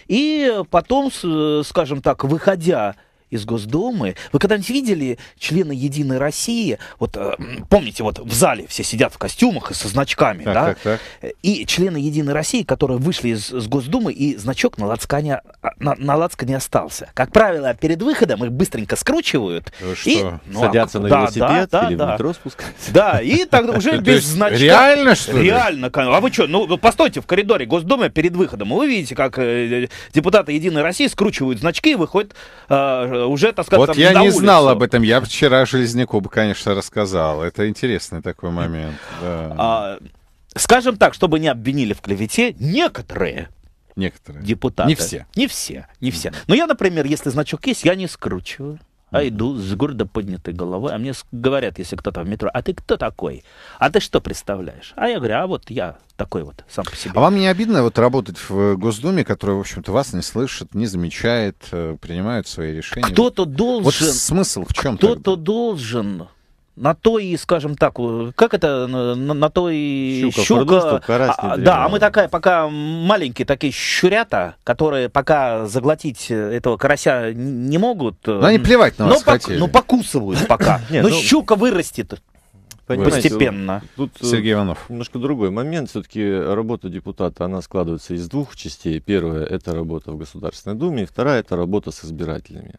Speaker 2: и потом, э, скажем так, выходя из Госдумы. Вы когда-нибудь видели члены Единой России? Вот э, помните, вот в зале все сидят в костюмах и со значками, так, да? Так, так. И члены Единой России, которые вышли из, из Госдумы, и значок на лацкане, а, на, на лацкане остался. Как правило, перед выходом их быстренько скручивают. что, и, ну, а садятся а, на велосипед да, да, или да, в метро спускаются? Да, и тогда уже *laughs* без значка. Реально, что ли? Реально. А вы что, ну постойте в коридоре Госдумы перед выходом, вы видите, как э, э, депутаты Единой России скручивают значки и выходят э, уже, так сказать, Вот я не улицу. знал об
Speaker 1: этом, я вчера Железняку бы, конечно, рассказал. Это интересный такой момент.
Speaker 2: Да. А, скажем так, чтобы не обвинили в клевете, некоторые Некоторые. депутаты. Не все. Не все, не все. Но я, например, если значок есть, я не скручиваю а иду с гордо поднятой головой. А мне говорят, если кто-то в метро, а ты кто такой? А ты что представляешь? А я говорю, а вот я такой вот сам по себе.
Speaker 1: А вам не обидно вот работать в Госдуме, которая в общем-то, вас не слышит, не замечает, э, принимает свои решения? Кто-то должен... Вот смысл в
Speaker 2: чем Кто-то должен на то и, скажем так, э, как это, э, на, на то и щука. щука. а, а да, а мы такая пока маленькие такие щурята, которые пока заглотить э, этого карася не могут. Но они плевать на но вас пок- хотели. Но покусывают пока. *laughs* Нет, но ну... щука вырастет. Понимаете, постепенно. Тут Сергей
Speaker 3: Иванов. Немножко другой момент. Все-таки работа депутата, она складывается из двух частей. Первая – это работа в Государственной Думе, и вторая – это работа с избирателями.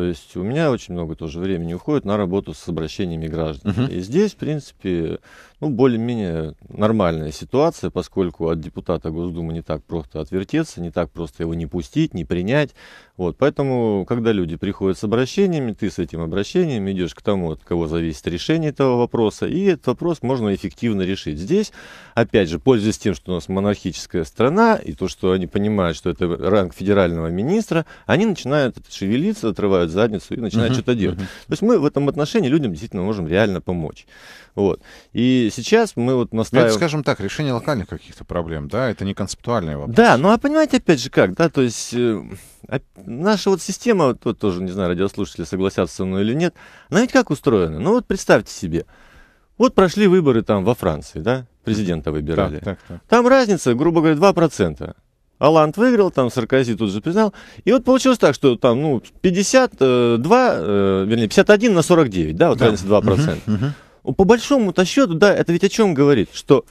Speaker 3: То есть у меня очень много тоже времени уходит на работу с обращениями граждан. Угу. И здесь, в принципе, ну, более-менее нормальная ситуация, поскольку от депутата Госдумы не так просто отвертеться, не так просто его не пустить, не принять. Вот, поэтому, когда люди приходят с обращениями, ты с этим обращением идешь к тому, от кого зависит решение этого вопроса, и этот вопрос можно эффективно решить. Здесь, опять же, пользуясь тем, что у нас монархическая страна, и то, что они понимают, что это ранг федерального министра, они начинают шевелиться, отрывают задницу и начинают uh что-то делать. uh То есть мы в этом отношении людям действительно можем реально помочь. Вот. И сейчас мы вот ну, настаиваем... Это, скажем
Speaker 1: так, решение локальных каких-то проблем,
Speaker 3: да? Это не концептуальный вопрос. Да, ну а понимаете, опять же, как, да? То есть э, наша вот система, тут тоже, не знаю, радиослушатели согласятся со мной или нет, она ведь как устроена? Ну вот представьте себе, вот прошли выборы там во Франции, да? Президента выбирали. Так, так, так. Там разница, грубо говоря, 2%. Алант выиграл, там Саркози тут же признал. И вот получилось так, что там, ну, 52, э, э, вернее, 51 на 49, да, вот да. разница 2%. Угу, угу. Ну, по большому-то счету, да, это ведь о чем говорит? Что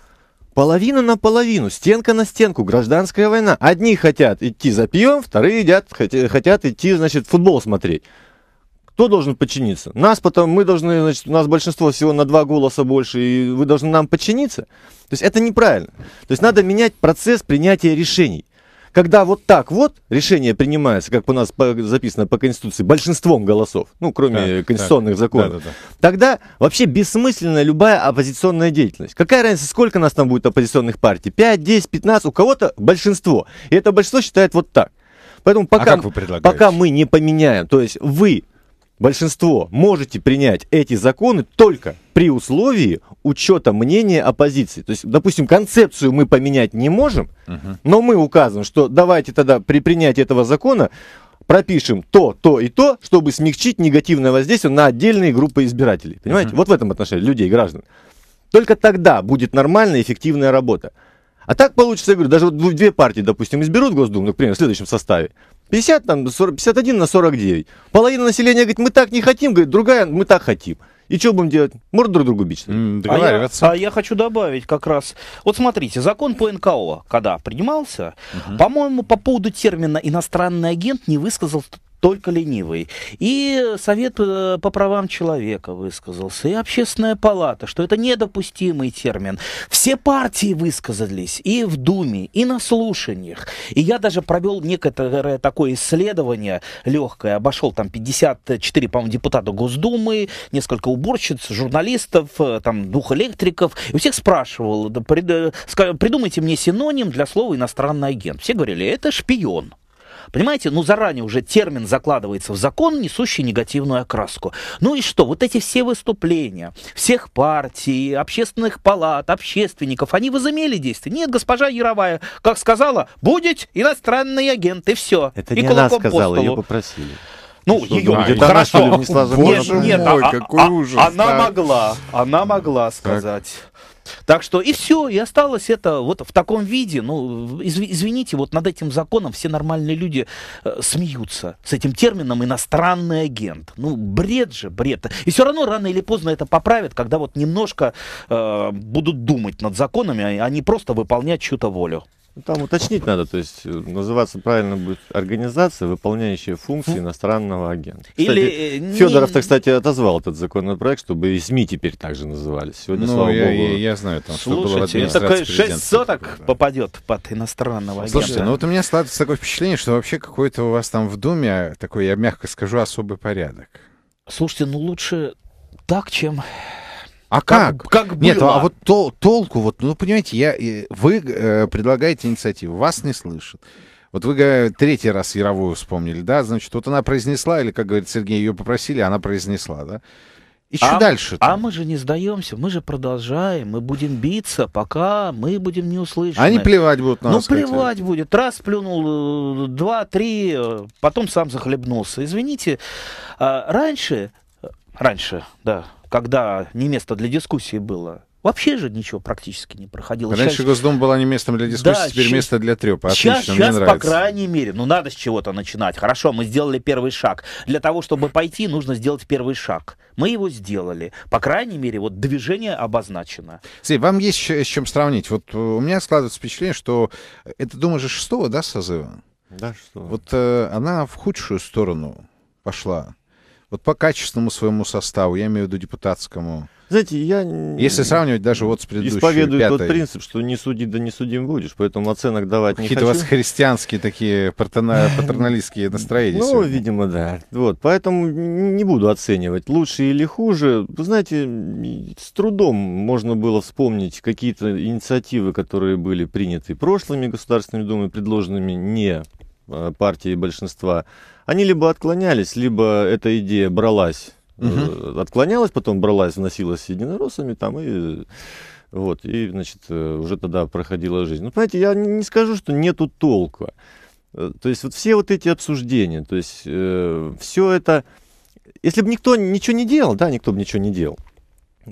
Speaker 3: половина на половину, стенка на стенку, гражданская война. Одни хотят идти за пивом, вторые едят, хотят идти, значит, футбол смотреть. Кто должен подчиниться? Нас потом, мы должны, значит, у нас большинство всего на два голоса больше, и вы должны нам подчиниться. То есть это неправильно. То есть надо менять процесс принятия решений когда вот так вот решение принимается, как у нас записано по Конституции, большинством голосов, ну, кроме так, конституционных так, законов, да, да, да. тогда вообще бессмысленна любая оппозиционная деятельность. Какая разница, сколько нас там будет оппозиционных партий? 5, 10, 15, у кого-то большинство. И это большинство считает вот так. Поэтому а пока, а пока мы не поменяем, то есть вы, большинство, можете принять эти законы только при условии учета мнения оппозиции. То есть, допустим, концепцию мы поменять не можем, uh но мы указываем, что давайте тогда при принятии этого закона пропишем то, то и то, чтобы смягчить негативное воздействие на отдельные группы избирателей. Понимаете? uh Вот в этом отношении людей, граждан. Только тогда будет нормальная эффективная работа. А так получится, я говорю, даже вот две партии, допустим, изберут Госдуму, например, в следующем составе. 50, там, 40, 51 на 49. Половина населения говорит, мы так не хотим, говорит, другая, мы так хотим. И что будем делать? Можно друг другу
Speaker 2: бить? Mm, А я, а я хочу добавить как раз. Вот смотрите, закон по НКО, когда принимался, Uh-huh. по-моему, по поводу термина иностранный агент не высказал только ленивый И Совет э, по правам человека высказался, и Общественная палата, что это недопустимый термин. Все партии высказались и в Думе, и на слушаниях. И я даже провел некоторое такое исследование легкое, обошел там 54, по-моему, депутата Госдумы, несколько уборщиц, журналистов, э, там, двух электриков, и у всех спрашивал, э, придумайте мне синоним для слова иностранный агент. Все говорили, это шпион. Понимаете, ну заранее уже термин закладывается в закон, несущий негативную окраску. Ну и что? Вот эти все выступления всех партий, общественных палат, общественников, они возымели действие. Нет, госпожа Яровая, как сказала, будет иностранный агент, и все. Это и не она сказала, ее попросили. Ну, ее, да, ну, хорошо. Она, внесла закон. Нет, мой, а, а, какой а, ужас. Она да. могла, она могла сказать. Так. Так что и все, и осталось это вот в таком виде. Ну, извините, вот над этим законом все нормальные люди э, смеются с этим термином иностранный агент. Ну, бред же, бред. И все равно рано или поздно это поправят, когда вот немножко э, будут думать над законами, а, а не просто выполнять чью-то волю. Ну, там уточнить надо, то есть э,
Speaker 3: называться правильно будет организация, выполняющая функции иностранного агента. Или кстати, э, Федоров, так кстати, отозвал этот законопроект, чтобы и СМИ теперь также назывались. Сегодня, ну, слава я, богу. Я, я
Speaker 2: знаю, там Слушайте, что было в такой 6 соток да. попадет под иностранного агента. Слушайте, ну вот у меня
Speaker 1: складывается такое впечатление, что вообще какой-то у вас там в Думе такой, я мягко скажу, особый порядок.
Speaker 2: Слушайте, ну лучше так, чем
Speaker 1: а как? Как, как было? Нет, а вот то, толку, вот, ну, понимаете, я, вы э, предлагаете инициативу, вас не слышат. Вот вы э, третий раз Яровую вспомнили, да? Значит, вот она произнесла, или, как говорит Сергей, ее попросили,
Speaker 2: она произнесла, да?
Speaker 1: И что а, дальше? -то? А
Speaker 2: мы же не сдаемся, мы же продолжаем, мы будем биться, пока мы будем не услышаны. Они плевать
Speaker 1: будут на нас. Ну, плевать
Speaker 2: хотя. будет. Раз плюнул, э, два, три, э, потом сам захлебнулся. Извините, а, раньше, раньше, да, когда не место для дискуссии было, Вообще же ничего практически не проходило. Раньше сейчас...
Speaker 1: Госдум была не местом для дискуссии, да, теперь щ... место для трепа. Отлично, сейчас, мне сейчас нравится. по
Speaker 2: крайней мере, ну надо с чего-то начинать. Хорошо, мы сделали первый шаг. Для того, чтобы пойти, нужно сделать первый шаг. Мы его сделали. По крайней мере, вот движение обозначено. Смотри, вам есть с чем сравнить. Вот э, у меня складывается впечатление, что это, думаю, же шестого, да, созыва?
Speaker 1: Да, что. Вот э, она в худшую сторону пошла. Вот по качественному своему составу, я имею в виду депутатскому.
Speaker 3: Знаете, я... Если
Speaker 1: сравнивать даже вот с предыдущей, Исповедую пятой... тот
Speaker 3: принцип, что не суди, да не судим будешь, поэтому оценок давать Какие не Какие-то у вас
Speaker 1: христианские
Speaker 3: такие патерна... *laughs* патерналистские настроения. Ну, сегодня. видимо, да. Вот, поэтому не буду оценивать, лучше или хуже. Вы знаете, с трудом можно было вспомнить какие-то инициативы, которые были приняты прошлыми Государственными Думами, предложенными не э, партией большинства они либо отклонялись, либо эта идея бралась, угу. отклонялась, потом бралась, вносилась единороссами там и вот, и, значит, э, уже тогда проходила жизнь. Ну, понимаете, я не скажу, что нету толка. Э, то есть вот все вот эти обсуждения, то есть э, все это... Если бы никто ничего не делал, да, никто бы ничего не делал,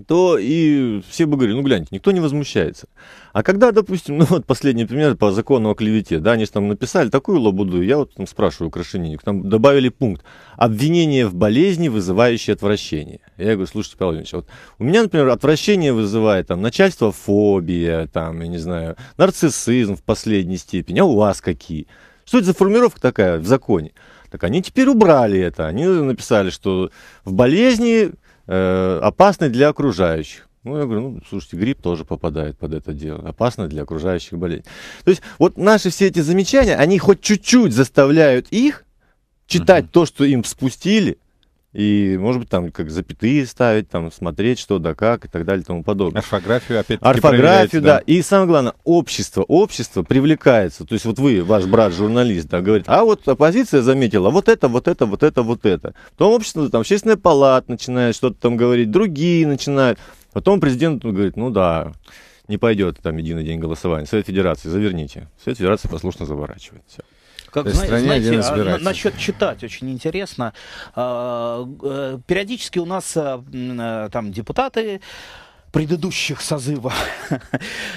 Speaker 3: то и все бы говорили, ну гляньте, никто не возмущается. А когда, допустим, *laughs* ну вот последний пример по закону о клевете, да, они же там написали такую лабуду, я вот там спрашиваю украшение, там добавили пункт «обвинение в болезни, вызывающей отвращение». Я говорю, слушайте, Павел Ильич, а вот у меня, например, отвращение вызывает там начальство фобия, там, я не знаю, нарциссизм в последней степени, а у вас какие? Что это за формировка такая в законе? Так они теперь убрали это, они написали, что в болезни Э, опасный для окружающих. Ну, я говорю, ну, слушайте, грипп тоже попадает под это дело. Опасно для окружающих болезней. То есть вот наши все эти замечания, они хоть чуть-чуть заставляют их читать uh-huh. то, что им спустили, и, может быть, там как запятые ставить, там смотреть, что да как и так далее и тому подобное.
Speaker 1: Орфографию опять Орфографию, да. да.
Speaker 3: И самое главное, общество, общество привлекается. То есть вот вы, ваш брат журналист, да, говорит, а вот оппозиция заметила вот это, вот это, вот это, вот это. Потом общество, там, общественная палата начинает что-то там говорить, другие начинают. Потом президент говорит, ну да, не пойдет там единый день голосования. Совет Федерации, заверните. Совет Федерации послушно заворачивает. Все.
Speaker 2: Как, То есть зна- знаете, один а, избиратель. насчет читать очень интересно. А, э, периодически у нас э, э, там депутаты предыдущих созывов, *laughs*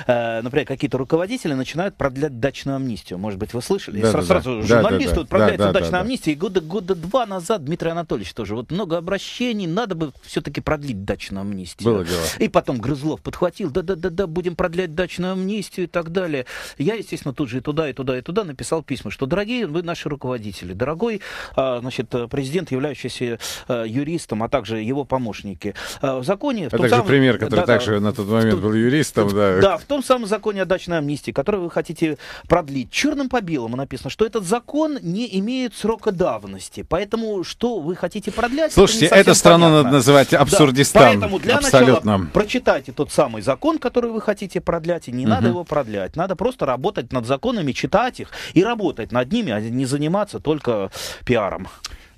Speaker 2: э, например, какие-то руководители начинают продлять дачную амнистию. Может быть, вы слышали? Да, сразу да, журналисты да, да, продляется да, дачная да, амнистия. И года, года два назад Дмитрий Анатольевич тоже. Вот много обращений, надо бы все-таки продлить дачную амнистию. Было дело. И потом Грызлов подхватил, да-да-да-да, будем продлять дачную амнистию и так далее. Я, естественно, тут же и туда, и туда, и туда написал письма, что, дорогие вы наши руководители, дорогой э, значит, э, президент, являющийся юристом, а также его помощники, в законе... А также самом... пример, который да, также на тот момент в, был юристом, в, да. Да, в том самом законе о дачной амнистии, который вы хотите продлить, черным по белому написано, что этот закон не имеет срока давности. Поэтому что вы хотите продлять? Слушайте, эту страну понятно. надо называть абсурдистан. Да, поэтому для Абсолютно. начала прочитайте тот самый закон, который вы хотите продлять, и не угу. надо его продлять. Надо просто работать над законами, читать их и работать над ними, а не заниматься только пиаром.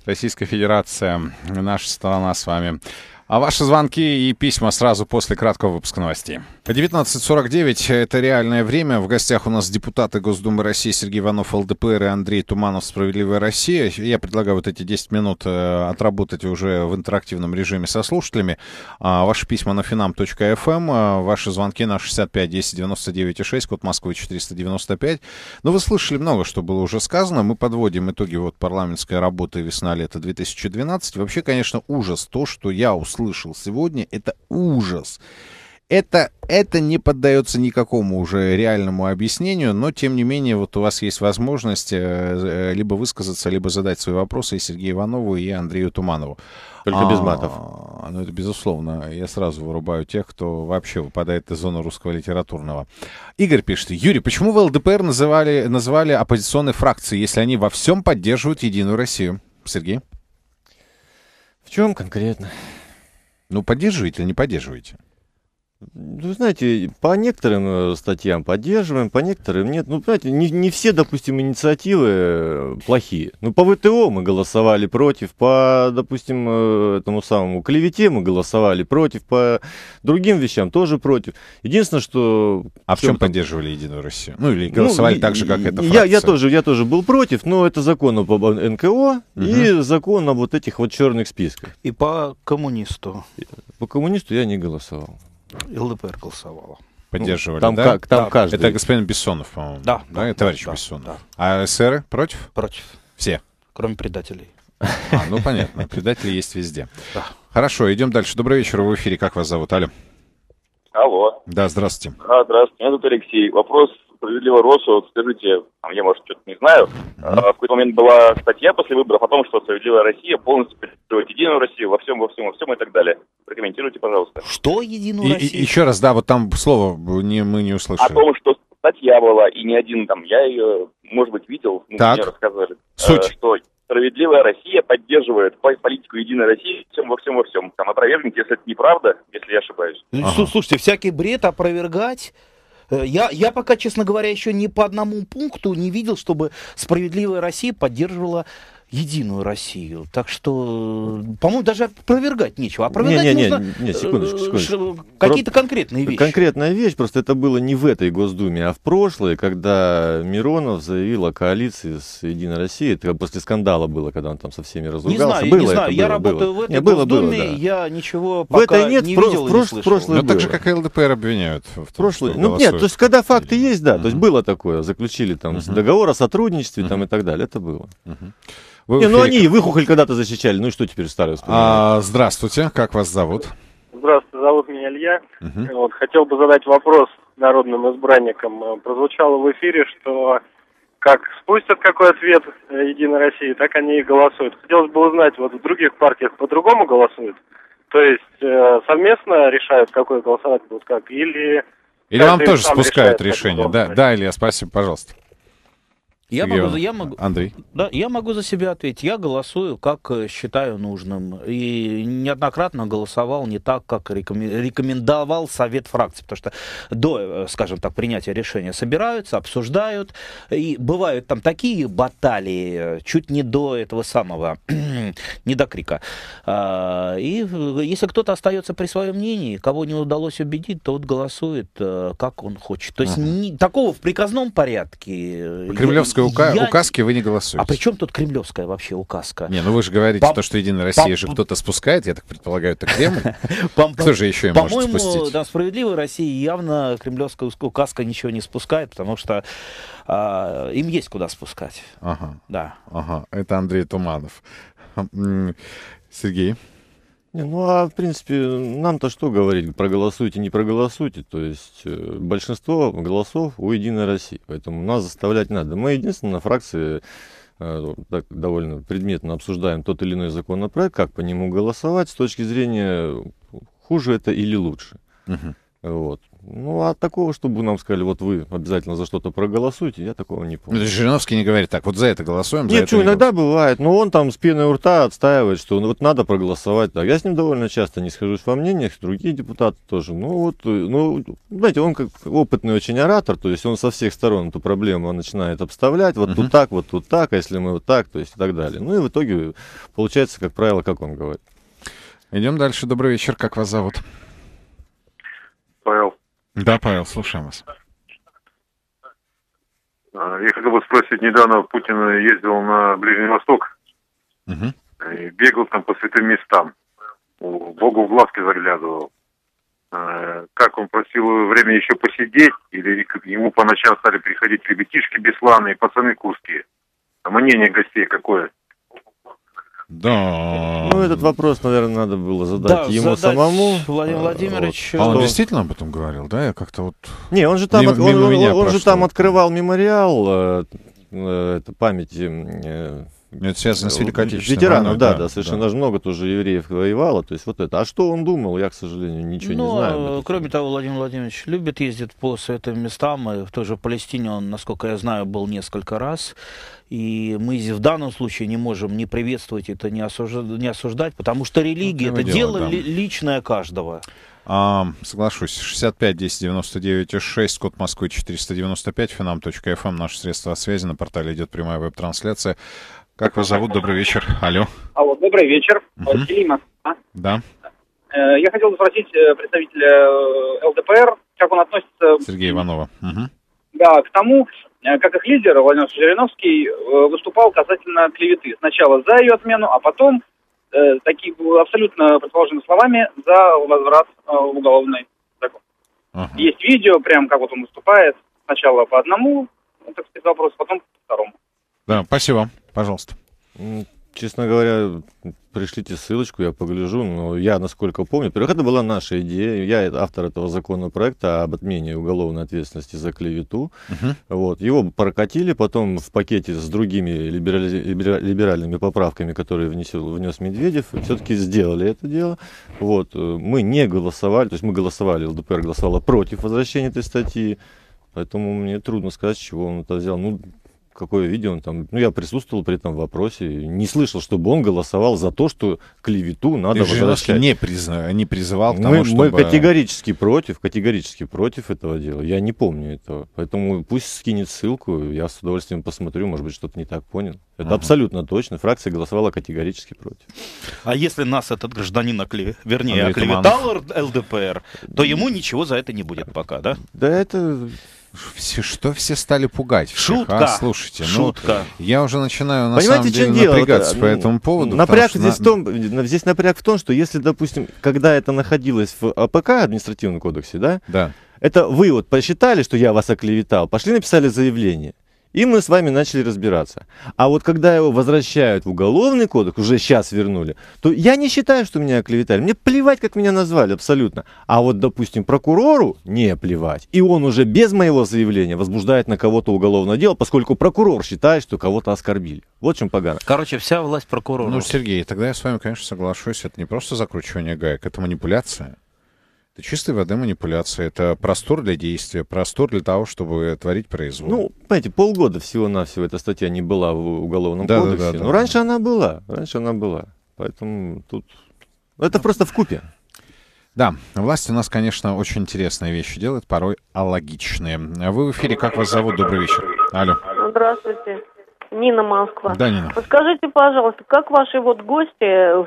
Speaker 1: Российская Федерация, наша страна с вами. А ваши звонки и письма сразу после краткого выпуска новостей. 19.49 – это реальное время. В гостях у нас депутаты Госдумы России Сергей Иванов, ЛДПР и Андрей Туманов, «Справедливая Россия». Я предлагаю вот эти 10 минут э, отработать уже в интерактивном режиме со слушателями. А Ваши письма на finam.fm, эм, а, ваши звонки на 65 10 99 6, код Москвы 495. Но ну, вы слышали много, что было уже сказано. Мы подводим итоги вот парламентской работы весна-лето 2012. Вообще, конечно, ужас то, что я услышал услышал сегодня, это ужас. Это, это не поддается никакому уже реальному объяснению, но тем не менее вот у вас есть возможность э, э, либо высказаться, либо задать свои вопросы и Сергею Иванову, и Андрею Туманову. Только а, без матов. Ну, это безусловно. Я сразу вырубаю тех, кто вообще выпадает из зоны русского литературного. Игорь пишет. Юрий, почему вы ЛДПР называли, называли оппозиционной фракцией, если они во всем поддерживают Единую Россию? Сергей? В чем конкретно? Ну, поддерживаете или не поддерживаете? Вы знаете,
Speaker 3: по некоторым э, статьям поддерживаем, по некоторым нет. Ну, понимаете, не, не все, допустим, инициативы э, плохие. Ну, по ВТО мы голосовали против, по, допустим, э, этому самому клевете мы голосовали против, по другим вещам тоже против. Единственное, что...
Speaker 1: А в чем поддерживали Единую Россию? Ну, или ну, голосовали ну, так же, как эта Я, я, тоже,
Speaker 3: я тоже был против, но это закон об НКО угу. и закон об вот этих вот черных списках. И
Speaker 2: по коммунисту?
Speaker 3: По коммунисту я не голосовал.
Speaker 2: ЛДПР голосовала. Поддерживали, там, да? Как, там да. каждый. Это господин
Speaker 1: Бессонов, по-моему. Да. да, да товарищ да, Бессонов. Да. А эсеры против? Против. Все? Кроме предателей. А, ну понятно, предатели есть везде. Да. Хорошо, идем дальше. Добрый вечер, в эфире. Как вас зовут? Алло. Алло. Да, здравствуйте.
Speaker 3: А, здравствуйте, меня зовут Алексей. Вопрос справедливо рос, вот скажите, я, а может, что-то не знаю, а? а, в какой-то момент была статья после выборов о том, что справедливая Россия полностью поддерживает единую Россию во
Speaker 2: всем, во всем, во всем и так далее. Прокомментируйте, пожалуйста. Что единую и, Россию? И, еще
Speaker 1: раз, да, вот там слово не, мы не услышали. О том,
Speaker 2: что статья была, и не один там, я ее, может быть, видел, ну, так. мне рассказывали, э, Суть. Э, что справедливая Россия поддерживает политику Единой России во всем, во всем, во всем. Там опровергните, если это неправда, если я ошибаюсь. Ага. Слушайте, всякий бред опровергать Э, я, я пока, честно говоря, еще ни по одному пункту не видел, чтобы справедливая Россия поддерживала единую Россию. Так что, э, по-моему, даже опровергать нечего. Опровергать не, не, нужно не, не, секундочку, э, секундочку. какие-то конкретные вещи. Конкретная
Speaker 3: вещь, просто это было не в этой Госдуме, а в прошлой, когда Миронов заявил о коалиции с Единой Россией. Это после скандала было, когда он там со всеми разругался. Не знаю, было не знаю. я было, работаю было. в этой не, было, Госдуме, было, да.
Speaker 2: я ничего пока в этой нет, не про- видел прош- и не слышал. Но так же,
Speaker 3: как и ЛДПR обвиняют в том, прошлый. Ну нет, то есть когда факты есть, да, то есть было такое, заключили там договор о сотрудничестве там и так далее, это было. Вы не, ну они и выхухоль когда-то защищали, ну и что теперь старые а,
Speaker 1: Здравствуйте, как вас зовут?
Speaker 3: Здравствуйте, зовут меня Илья. Угу. Вот, хотел бы задать вопрос народным избранникам. Э, прозвучало в эфире, что как спустят какой ответ э, Единой России, так они и голосуют. Хотелось бы узнать, вот в других партиях по-другому голосуют? То есть э, совместно решают, какой голосовать будут как, или...
Speaker 1: Или вам тоже спускают решение, да? Да, Илья, спасибо, пожалуйста.
Speaker 2: Я Сергей могу, я могу, Андрей. Да, я могу за себя ответить. Я голосую, как э, считаю нужным. И неоднократно голосовал не так, как рекомендовал совет фракции. Потому что до, э, скажем так, принятия решения собираются, обсуждают. И бывают там такие баталии, э, чуть не до этого самого, *clears throat* не до крика. А, и если кто-то остается при своем мнении, кого не удалось убедить, то голосует, как он хочет. То есть ага. не, такого в приказном порядке... По кремлевскому ука... я... указки вы не голосуете. А при чем тут кремлевская вообще указка? Не,
Speaker 1: ну вы же говорите, По... то, что Единая Россия По... же кто-то спускает, я так предполагаю, это Кремль. *laughs* Кто же еще может По-моему, да,
Speaker 2: справедливая Россия явно кремлевская указка ничего не спускает, потому что а, им есть куда спускать. Ага. Да.
Speaker 1: Ага. Это Андрей Туманов. Сергей.
Speaker 3: Не, ну а в принципе нам-то что говорить, проголосуйте, не проголосуйте, то есть э, большинство голосов у Единой России, поэтому нас заставлять надо. Мы единственная фракция э, так довольно предметно обсуждаем тот или иной законопроект, как по нему голосовать с точки зрения хуже это или лучше. Угу. Вот. Ну, а такого, чтобы нам сказали, вот вы обязательно за что-то проголосуете, я такого не
Speaker 1: помню. Жириновский не говорит так, вот за это голосуем, Нет, это что, не иногда
Speaker 3: голосуем. бывает, но он там с пеной у рта отстаивает, что ну, вот надо проголосовать так. Я с ним довольно часто не схожусь во мнениях, другие депутаты тоже. Ну, вот, э, ну, знаете, он как опытный очень оратор, то есть он со всех сторон эту проблему начинает обставлять, вот uh-huh. тут так, вот тут так, а если мы вот так, то есть и так далее. Ну, и в итоге получается, как правило, как он говорит.
Speaker 1: Идем дальше. Добрый вечер. Как вас зовут? Павел. Да, Павел, слушаем вас.
Speaker 3: А, я хотел бы спросить, недавно Путин ездил на Ближний Восток, угу. и бегал там по святым местам,
Speaker 1: Богу в глазки заглядывал. А, как он просил время еще посидеть, или ему по ночам стали приходить ребятишки бесланы и пацаны Куски. курские? А мнение гостей какое? —
Speaker 3: да. Ну, этот вопрос, наверное, надо было задать да, ему задать самому. Владимир а, Владимирович. Вот. А он действительно об этом говорил, да? Я как-то вот. Не, он же там, мимо, он, мимо он, он, он же там открывал мемориал э, э, это памяти э, это связано с э, Великотечественной Ветеранов, войной, да, да, да, совершенно да. даже много тоже евреев воевало. То есть вот это. А что он думал, я, к сожалению, ничего Но, не ну, знаю.
Speaker 2: Э, кроме того, Владимир Владимирович любит ездить по святым местам. И э, в той же Палестине он, насколько я знаю, был несколько раз. И мы в данном случае не можем не приветствовать это, не осуждать, не осуждать потому что религия ну, это дело, дело да. личное каждого.
Speaker 1: А, соглашусь. 65 10 99 6, код Москвы 495, финам.фм, наше средство связи. На портале идет прямая веб-трансляция. Как вас зовут? Добрый вечер. Алло.
Speaker 2: Алло, добрый вечер. Угу. Селима. Да. Э, я хотел спросить э, представителя э, ЛДПР, как он относится... Сергей Иванова. Угу. Да, к тому, как их лидер Владимир Жириновский выступал касательно клеветы. Сначала за ее отмену, а потом такие абсолютно противоположными словами за возврат э, в уголовный закон. Ага. Есть видео, прям как вот он выступает. Сначала по одному, ну, так сказать, вопросу, потом по второму.
Speaker 3: Да,
Speaker 1: спасибо. Пожалуйста.
Speaker 3: Честно говоря, пришлите ссылочку, я погляжу. Но я, насколько помню, во это была наша идея. Я автор этого законопроекта об отмене уголовной ответственности за клевету. Угу. Вот. Его прокатили, потом в пакете с другими либерали... либеральными поправками, которые внесел, внес Медведев, все-таки сделали это дело. Вот. Э, мы не голосовали, то есть мы голосовали, ЛДПР голосовала против возвращения этой статьи. Поэтому мне трудно сказать, с чего он это взял. Ну, какое видео он там... Ну, я присутствовал при этом вопросе, не слышал, чтобы он голосовал за то, что клевету надо Ты возвращать. не,
Speaker 1: призна... не призывал к тому, мы, чтобы... Мы
Speaker 3: категорически против, категорически против этого дела. Я не помню этого. Поэтому пусть скинет ссылку, я с удовольствием посмотрю, может быть, что-то не так понял. Это угу. абсолютно точно. Фракция голосовала категорически против.
Speaker 2: А если нас этот гражданин, окле... вернее, Андрей оклеветал ЛДПР, то ему ничего за это не будет пока, да? Да это
Speaker 1: все, что все стали пугать? Всех, а? шутка. А? Слушайте, ну, шутка. Ну, я уже начинаю на Понимаете, самом деле дело? напрягаться э, по этому поводу. Напряг что здесь, на... в
Speaker 3: том, здесь напряг в том, что если, допустим, когда это находилось в АПК, административном кодексе, да? Да. Это вы вот посчитали, что я вас оклеветал, пошли написали заявление. И мы с вами начали разбираться. А вот когда его возвращают в уголовный кодекс, уже сейчас вернули, то я не считаю, что меня оклеветали. Мне плевать, как меня назвали, абсолютно. А вот, допустим, прокурору не плевать. И он уже без моего заявления возбуждает на кого-то уголовное дело, поскольку прокурор считает, что кого-то
Speaker 1: оскорбили. Вот в чем погано. Короче, вся власть прокурора. Ну, Сергей, тогда я с вами, конечно, соглашусь. Это не просто закручивание гаек, это манипуляция. Это чистой воды манипуляция. Это простор для действия, простор для того, чтобы творить произвол. Ну, понимаете, полгода всего-навсего эта статья не была в Уголовном да, кодексе. Да, да, но да. раньше
Speaker 3: она была. Раньше она была. Поэтому тут...
Speaker 1: Это да. просто в купе. Да, власть у нас, конечно, очень интересные вещи делает, порой алогичные. А вы в эфире, как вас зовут? Добрый вечер. Алло.
Speaker 2: Здравствуйте. Нина
Speaker 1: Москва. Да, Нина. Подскажите, пожалуйста, как ваши вот гости э,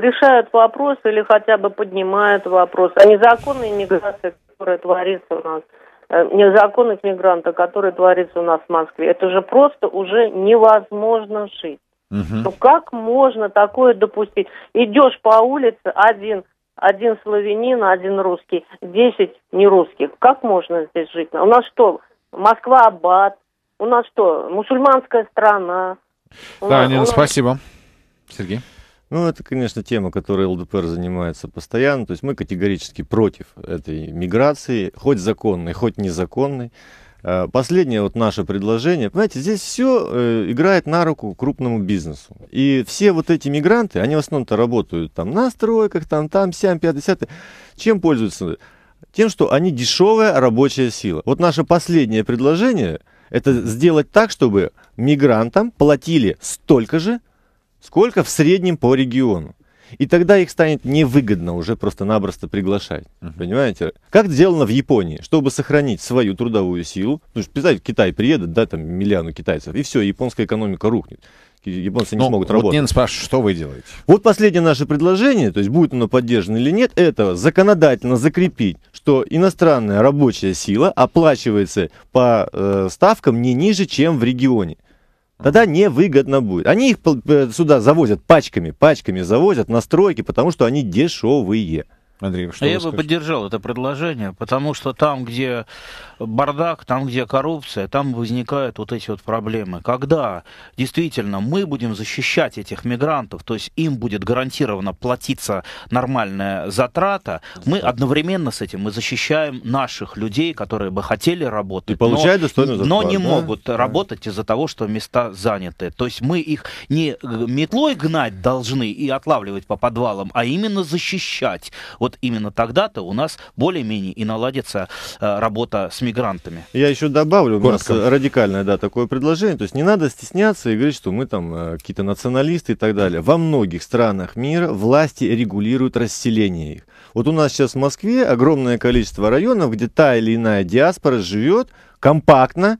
Speaker 1: решают вопрос или хотя бы поднимают вопрос о незаконной миграции, которая творится у нас, э, незаконных мигрантов, которые творится у нас в Москве? Это же просто уже невозможно жить. Угу. Ну как можно такое допустить? Идешь по улице один, один славянин, один русский, десять нерусских. Как можно здесь жить? У нас что, Москва-Аббат, у нас что, мусульманская страна? да, нас, Нина, нас... спасибо. Сергей?
Speaker 3: Ну, это, конечно, тема, которой ЛДПР занимается постоянно. То есть мы категорически против этой миграции, хоть законной, хоть незаконной. А, последнее вот наше предложение. Понимаете, здесь все э, играет на руку крупному бизнесу. И все вот эти мигранты, они в основном-то работают там на стройках, там, там, сям, пятый, десятый. Чем пользуются? Тем, что они дешевая рабочая сила. Вот наше последнее предложение – это сделать так, чтобы мигрантам платили столько же, сколько в среднем по региону. И тогда их станет невыгодно уже просто-напросто приглашать. Uh-huh. Понимаете? Как сделано в Японии, чтобы сохранить свою трудовую силу. Ну, представьте, Китай приедет, да, там миллиону китайцев, и все, японская экономика рухнет японцы не Но ну, смогут вот работать. Нин спрашивает, что вы делаете? Вот последнее наше предложение, то есть будет оно поддержано или нет, это законодательно закрепить, что иностранная рабочая сила оплачивается по э, ставкам не ниже, чем в регионе. Тогда невыгодно будет. Они их э, сюда завозят пачками, пачками завозят на стройки, потому что они дешевые.
Speaker 1: Андрей, а
Speaker 2: что я скажете? бы поддержал это предложение, потому что там, где бардак, там, где коррупция, там возникают вот эти вот проблемы. Когда действительно мы будем защищать этих мигрантов, то есть им будет гарантированно платиться нормальная затрата, мы одновременно с этим мы защищаем наших людей, которые бы хотели работать, и получают но, зарплату, но не да? могут да. работать из-за того, что места заняты. То есть мы их не э, метлой гнать должны и отлавливать по подвалам, а именно защищать. Вот вот именно тогда-то у нас более-менее и наладится э, работа с мигрантами.
Speaker 3: Я еще добавлю, у нас радикальное да, такое предложение, то есть не надо стесняться и говорить, что мы там э, какие-то националисты и так далее. Во многих странах мира власти регулируют расселение их. Вот у нас сейчас в Москве огромное количество районов, где та или иная диаспора живет компактно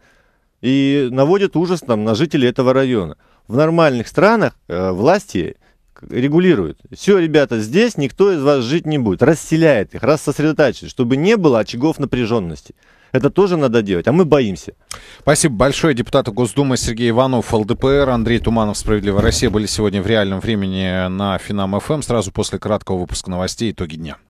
Speaker 3: и наводит ужас там, на жителей этого района. В нормальных странах э, власти регулирует. Все, ребята, здесь никто из вас жить не будет. Расселяет их, раз сосредотачивает, чтобы не было очагов напряженности.
Speaker 1: Это тоже надо делать, а мы боимся. Спасибо большое. Депутаты Госдумы Сергей Иванов, ЛДПР, Андрей Туманов, «Справедливая Россия» были сегодня в реальном времени на Финам-ФМ сразу после краткого выпуска новостей «Итоги дня».